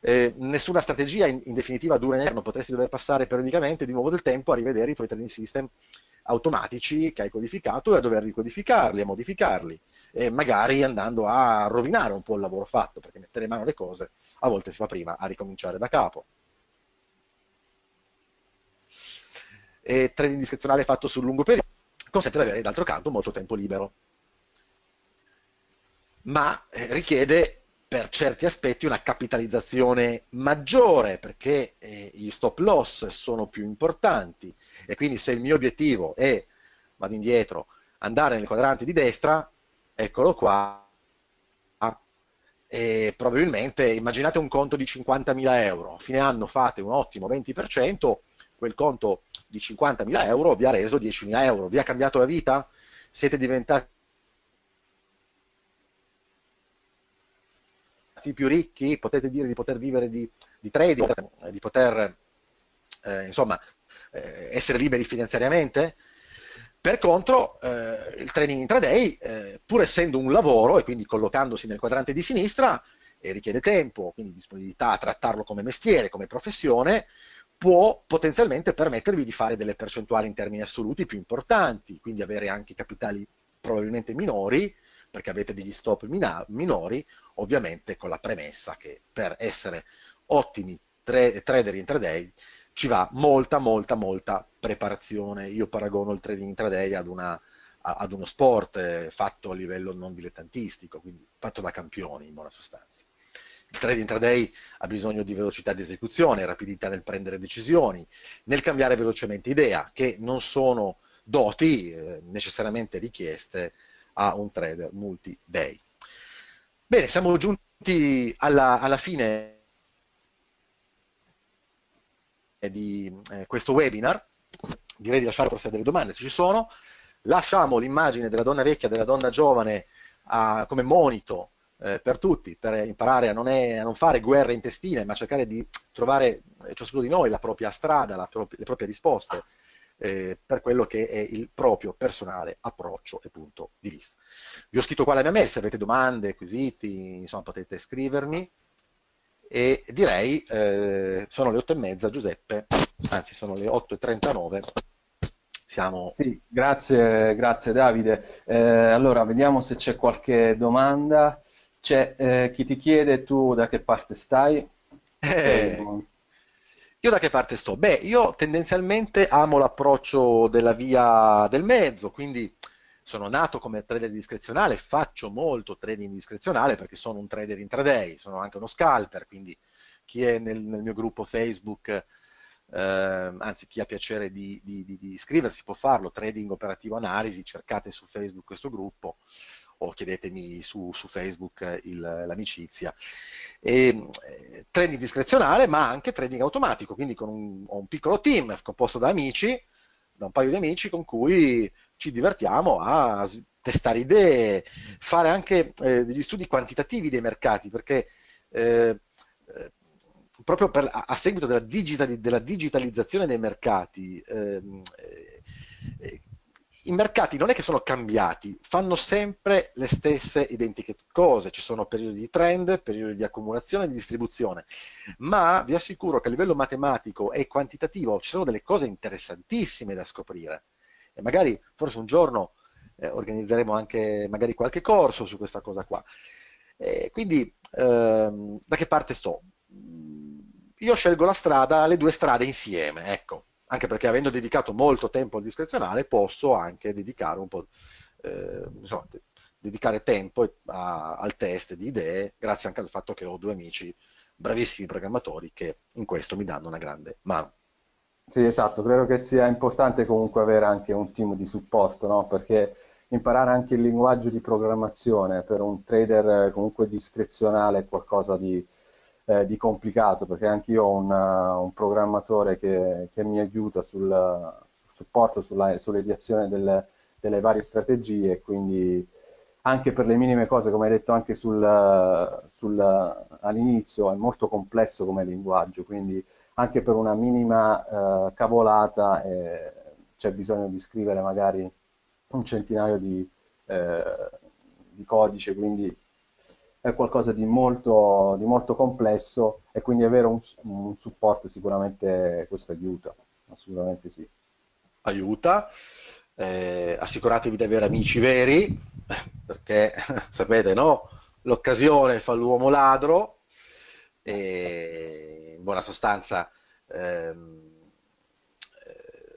eh, nessuna strategia in, in definitiva dura in eterno, potresti dover passare periodicamente di nuovo del tempo a rivedere i tuoi trading system automatici che hai codificato e a dover ricodificarli, a modificarli, e magari andando a rovinare un po' il lavoro fatto, perché mettere in mano le cose a volte si fa prima a ricominciare da capo. E trading discrezionale fatto sul lungo periodo consente di avere d'altro canto molto tempo libero, ma eh, richiede per certi aspetti una capitalizzazione maggiore perché eh, gli stop loss sono più importanti e quindi se il mio obiettivo è, vado indietro, andare nel quadrante di destra, eccolo qua, e probabilmente immaginate un conto di 50.000 euro, a fine anno fate un ottimo 20%, quel conto di 50.000 euro vi ha reso 10.000 euro, vi ha cambiato la vita? Siete diventati diventati più ricchi, potete dire di poter vivere di, di trading, eh, di poter eh, insomma, eh, essere liberi finanziariamente? Per contro, eh, il trading intraday, eh, pur essendo un lavoro e quindi collocandosi nel quadrante di sinistra, richiede tempo, quindi disponibilità a trattarlo come mestiere, come professione, può potenzialmente permettervi di fare delle percentuali in termini assoluti più importanti, quindi avere anche capitali probabilmente minori, perché avete degli stop minori, ovviamente con la premessa che per essere ottimi tra trader intraday ci va molta, molta, molta preparazione. Io paragono il trading intraday ad, una, ad uno sport eh, fatto a livello non dilettantistico, quindi fatto da campioni in buona sostanza. Il trading intraday ha bisogno di velocità di esecuzione, rapidità nel prendere decisioni, nel cambiare velocemente idea, che non sono doti eh, necessariamente richieste a un trader multi-day. Bene, siamo giunti alla, alla fine eh, di eh, questo webinar. Direi di lasciare forse delle domande se ci sono. Lasciamo l'immagine della donna vecchia della donna giovane a, come monito eh, per tutti, per imparare a non, è, a non, fare guerre intestine, ma cercare di trovare eh, ciascuno di noi la propria strada, la pro- le proprie risposte eh, per quello che è il proprio personale approccio e punto di vista. Vi ho scritto qua la mia mail, se avete domande, quesiti, insomma potete scrivermi e direi eh, sono le otto e mezza Giuseppe, anzi sono le 8.39 siamo... Sì, grazie, grazie Davide. Eh, allora, vediamo se c'è qualche domanda. C'è eh, chi ti chiede tu da che parte stai. Eh, Sei... Io da che parte sto? Beh, io tendenzialmente amo l'approccio della via del mezzo, quindi sono nato come trader discrezionale, faccio molto trading discrezionale perché sono un trader intraday, sono anche uno scalper, quindi chi è nel, nel mio gruppo Facebook, eh, anzi chi ha piacere di, di, di, di, iscriversi può farlo, trading operativo analisi, cercate su Facebook questo gruppo, o chiedetemi su, su Facebook eh, il, l'amicizia. E, eh, trading discrezionale, ma anche trading automatico, quindi con un, un, piccolo team composto da amici, da un paio di amici con cui ci divertiamo a testare idee, fare anche eh, degli studi quantitativi dei mercati, perché eh, eh, proprio per, a, a seguito della, digitali, della, digitalizzazione dei mercati, ehm, eh, eh i mercati non è che sono cambiati, fanno sempre le stesse identiche cose, ci sono periodi di trend, periodi di accumulazione e di distribuzione, ma vi assicuro che a livello matematico e quantitativo ci sono delle cose interessantissime da scoprire e magari forse un giorno eh, organizzeremo anche magari qualche corso su questa cosa qua. E quindi ehm, da che parte sto? Io scelgo la strada, le due strade insieme, ecco anche perché avendo dedicato molto tempo al discrezionale posso anche dedicare un po' eh, insomma, dedicare tempo a, al test di idee grazie anche al fatto che ho due amici bravissimi programmatori che in questo mi danno una grande mano sì esatto credo che sia importante comunque avere anche un team di supporto no? perché imparare anche il linguaggio di programmazione per un trader eh, comunque discrezionale è qualcosa di eh, di complicato, perché anche io ho una, eh, un programmatore che, che, mi aiuta sul, sul supporto, sulla, sull'ediazione delle, delle, varie strategie, quindi anche per le minime cose, come hai detto anche sul, sul, all'inizio, è molto complesso come linguaggio, quindi anche per una minima eh, cavolata eh, c'è bisogno di scrivere magari un centinaio di, eh, di codice, quindi è qualcosa di molto, di molto complesso e quindi avere un, un supporto sicuramente questo aiuta, assolutamente sì. Aiuta, eh, assicuratevi di avere amici veri, perché (laughs) sapete, no? L'occasione fa l'uomo ladro e in buona sostanza... Ehm,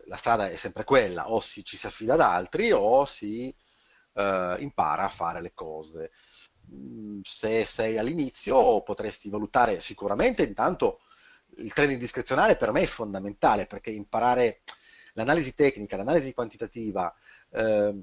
la strada è sempre quella, o si, ci si affida ad altri o si eh, impara a fare le cose. Mm, se sei all'inizio potresti valutare sicuramente intanto il training discrezionale per me è fondamentale perché imparare l'analisi tecnica, l'analisi quantitativa, eh,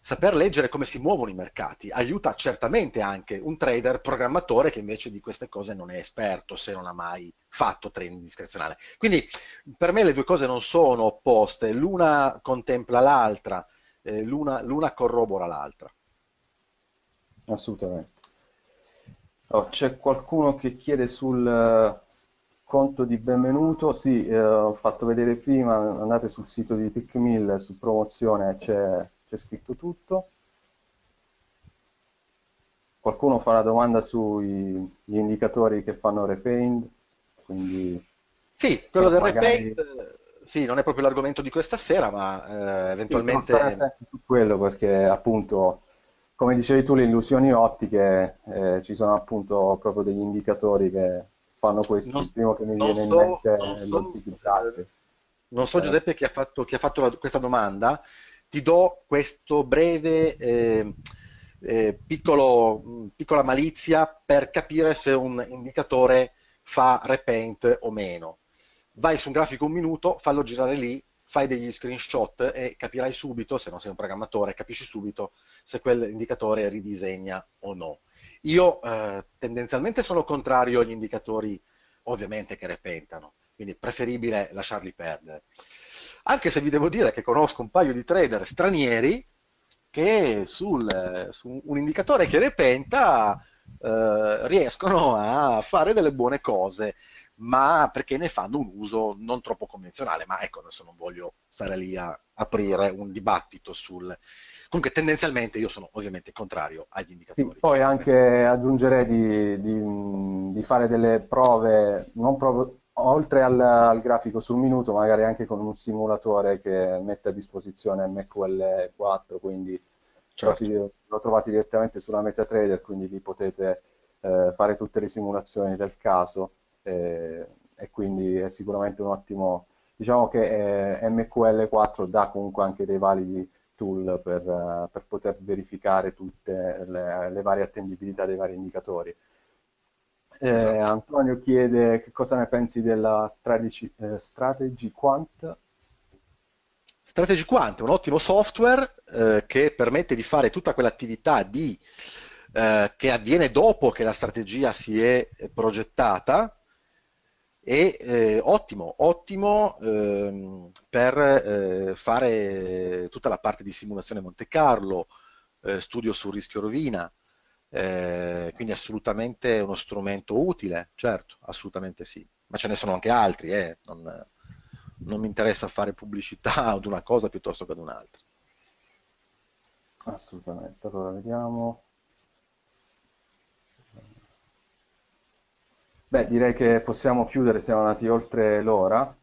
saper leggere come si muovono i mercati aiuta certamente anche un trader programmatore che invece di queste cose non è esperto se non ha mai fatto training discrezionale. Quindi per me le due cose non sono opposte, l'una contempla l'altra, eh, l'una, l'una corrobora l'altra assolutamente. Oh, c'è qualcuno che chiede sul eh, conto di benvenuto, sì, eh, ho fatto vedere prima, andate sul sito di TechMill, su promozione c'è, c'è scritto tutto. Qualcuno fa una domanda sugli indicatori che fanno repaint, quindi... Sì, quello eh, del magari... repaint eh, sì, non è proprio l'argomento di questa sera, ma eh, eventualmente... Sì, quello perché appunto come dicevi tu, le illusioni ottiche, eh, ci sono appunto proprio degli indicatori che fanno questo. Il primo che mi viene so, in mente non è so, Non so eh. Giuseppe chi ha fatto, chi ha fatto la, questa domanda, ti do questo breve eh, eh, piccolo, piccola malizia per capire se un indicatore fa repaint o meno. Vai su un grafico un minuto, fallo girare lì fai degli screenshot e capirai subito, se non sei un programmatore, capisci subito se quell'indicatore ridisegna o no. Io eh, tendenzialmente sono contrario agli indicatori, ovviamente, che repentano, quindi è preferibile lasciarli perdere. Anche se vi devo dire che conosco un paio di trader stranieri che sul, eh, su un indicatore che repenta eh, riescono a fare delle buone cose, ma perché ne fanno un uso non troppo convenzionale. Ma ecco, adesso non voglio stare lì a aprire un dibattito sul... Comunque tendenzialmente io sono ovviamente contrario agli indicatori. Sì, poi anche aggiungerei di, di, di fare delle prove, non prove oltre al, al, grafico sul minuto, magari anche con un simulatore che mette a disposizione MQL4, quindi certo. li ho trovati direttamente sulla MetaTrader, quindi lì potete eh, fare tutte le simulazioni del caso eh, e quindi è sicuramente un ottimo... Diciamo che eh, MQL4 dà comunque anche dei validi tool per, eh, per poter verificare tutte le, le, varie attendibilità dei vari indicatori. Eh, esatto. Antonio chiede che cosa ne pensi della strategy, eh, strategy quant Strategy Quant è un ottimo software eh, che permette di fare tutta quell'attività di, eh, che avviene dopo che la strategia si è progettata, E eh, ottimo, ottimo ehm, per eh, fare tutta la parte di simulazione Monte Carlo, eh, studio sul rischio rovina, eh, quindi assolutamente uno strumento utile, certo, assolutamente sì, ma ce ne sono anche altri, eh, non, non mi interessa fare pubblicità (laughs) ad una cosa piuttosto che ad un'altra. Assolutamente, allora vediamo. Beh, direi che possiamo chiudere, siamo andati oltre l'ora.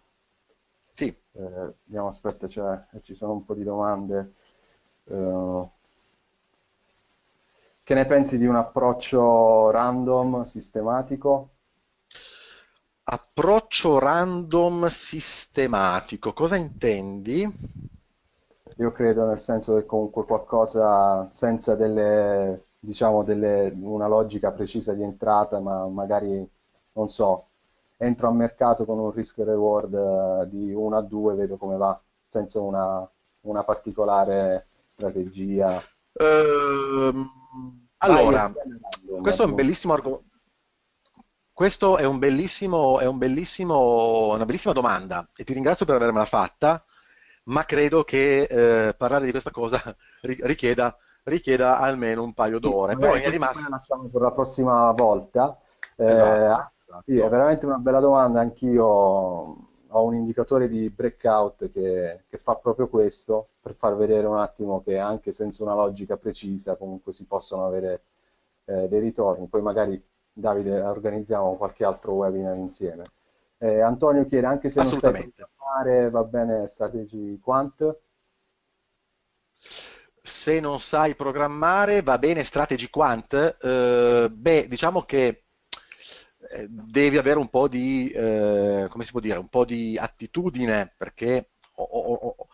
Sì. Eh, vediamo, aspetta, cioè, ci sono un po' di domande. Eh, che ne pensi di un approccio random, sistematico? Approccio random sistematico, cosa intendi? Io credo nel senso che comunque qualcosa senza delle, diciamo, delle, una logica precisa di entrata, ma magari, non so, entro a mercato con un risk reward eh, di 1 a 2, vedo come va, senza una, una particolare strategia. Uh, allora, questo è un bellissimo argomento questo è, un bellissimo, è un bellissimo, una bellissima domanda e ti ringrazio per avermela fatta, ma credo che eh, parlare di questa cosa (laughs) richieda, richieda almeno un paio d'ore. Sì, Poi è rimasto... La lasciamo per la prossima volta. Eh, esatto, eh, esatto. Sì, è veramente una bella domanda, anch'io ho un indicatore di breakout che, che fa proprio questo, per far vedere un attimo che anche senza una logica precisa comunque si possono avere eh, dei ritorni. Poi magari Davide organizziamo qualche altro webinar insieme. Eh, Antonio chiede anche se non sai programmare va bene Strategy Quant? Se non sai programmare va bene Strategy Quant? Eh, beh, diciamo che eh, devi avere un po' di, eh, come si può dire, un po' di attitudine perché o, o, o,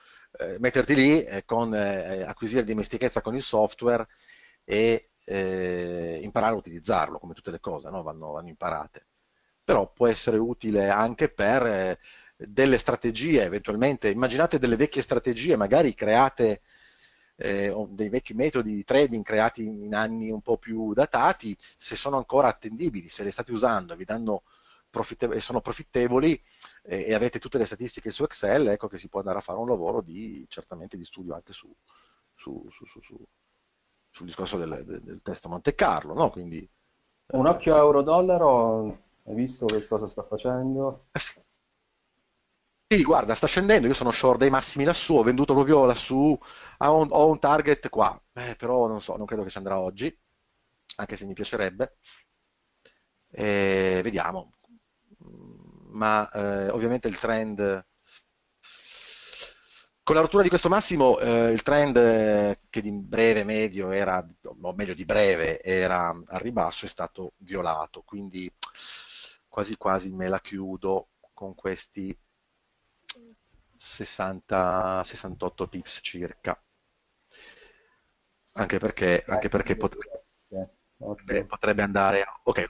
eh, metterti lì eh, con acquisire dimestichezza con il software e eh, imparare a utilizzarlo, come tutte le cose, no? vanno, vanno, imparate. Però può essere utile anche per eh, delle strategie, eventualmente, immaginate delle vecchie strategie, magari create eh, o dei vecchi metodi di trading creati in anni un po' più datati, se sono ancora attendibili, se le state usando e vi danno profitte- sono profittevoli eh, e avete tutte le statistiche su Excel, ecco che si può andare a fare un lavoro di, certamente di studio anche su, su, su, su sul discorso del, del, del test Monte Carlo, no? Quindi, un eh, occhio a euro-dollaro, hai visto che cosa sta facendo? Eh, sì, guarda, sta scendendo, io sono short dei massimi lassù, ho venduto proprio lassù, ho un, ho un target qua, eh, però non so, non credo che ci andrà oggi, anche se mi piacerebbe. Eh, vediamo, mm, ma eh, ovviamente il trend con la rottura di questo massimo eh, il trend eh, che di breve medio era, o meglio di breve, era al ribasso è stato violato, quindi quasi quasi me la chiudo con questi 60, 68 pips circa. Anche perché, anche perché potrebbe, eh, potrebbe andare... A... Ok,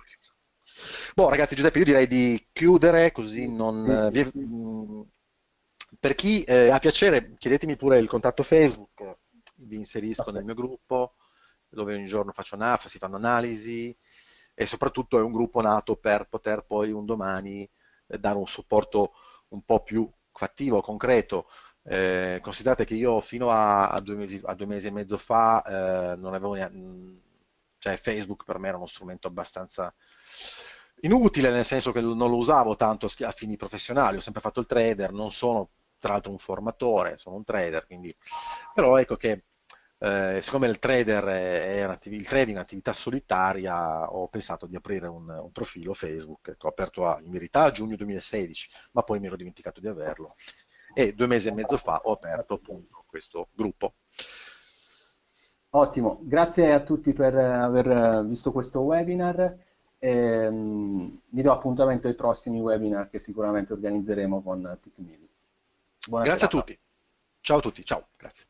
Boh, ragazzi, Giuseppe, io direi di chiudere così non... Sì, eh, per chi eh, ha piacere, chiedetemi pure il contatto Facebook, vi inserisco okay. nel mio gruppo, dove ogni giorno faccio NAF, si fanno analisi e soprattutto è un gruppo nato per poter poi un domani eh, dare un supporto un po' più fattivo, concreto. Eh, considerate che io fino a, a, due, mesi, a due mesi e mezzo fa eh, non avevo neanche, mm, cioè Facebook per me era uno strumento abbastanza inutile, nel senso che non lo usavo tanto a fini professionali, ho sempre fatto il trader, non sono tra l'altro un formatore, sono un trader, quindi... però ecco che eh, siccome il, trader il trading è un'attività solitaria, ho pensato di aprire un, un profilo Facebook che ecco, aperto a, in verità a giugno 2016, ma poi mi ero dimenticato di averlo. E due mesi e mezzo fa ho aperto appunto questo gruppo. Ottimo, grazie a tutti per aver visto questo webinar. Ehm, vi do appuntamento ai prossimi webinar che sicuramente organizzeremo con TechMili. Buona Grazie serata. a tutti. Ciao a tutti, ciao, grazie.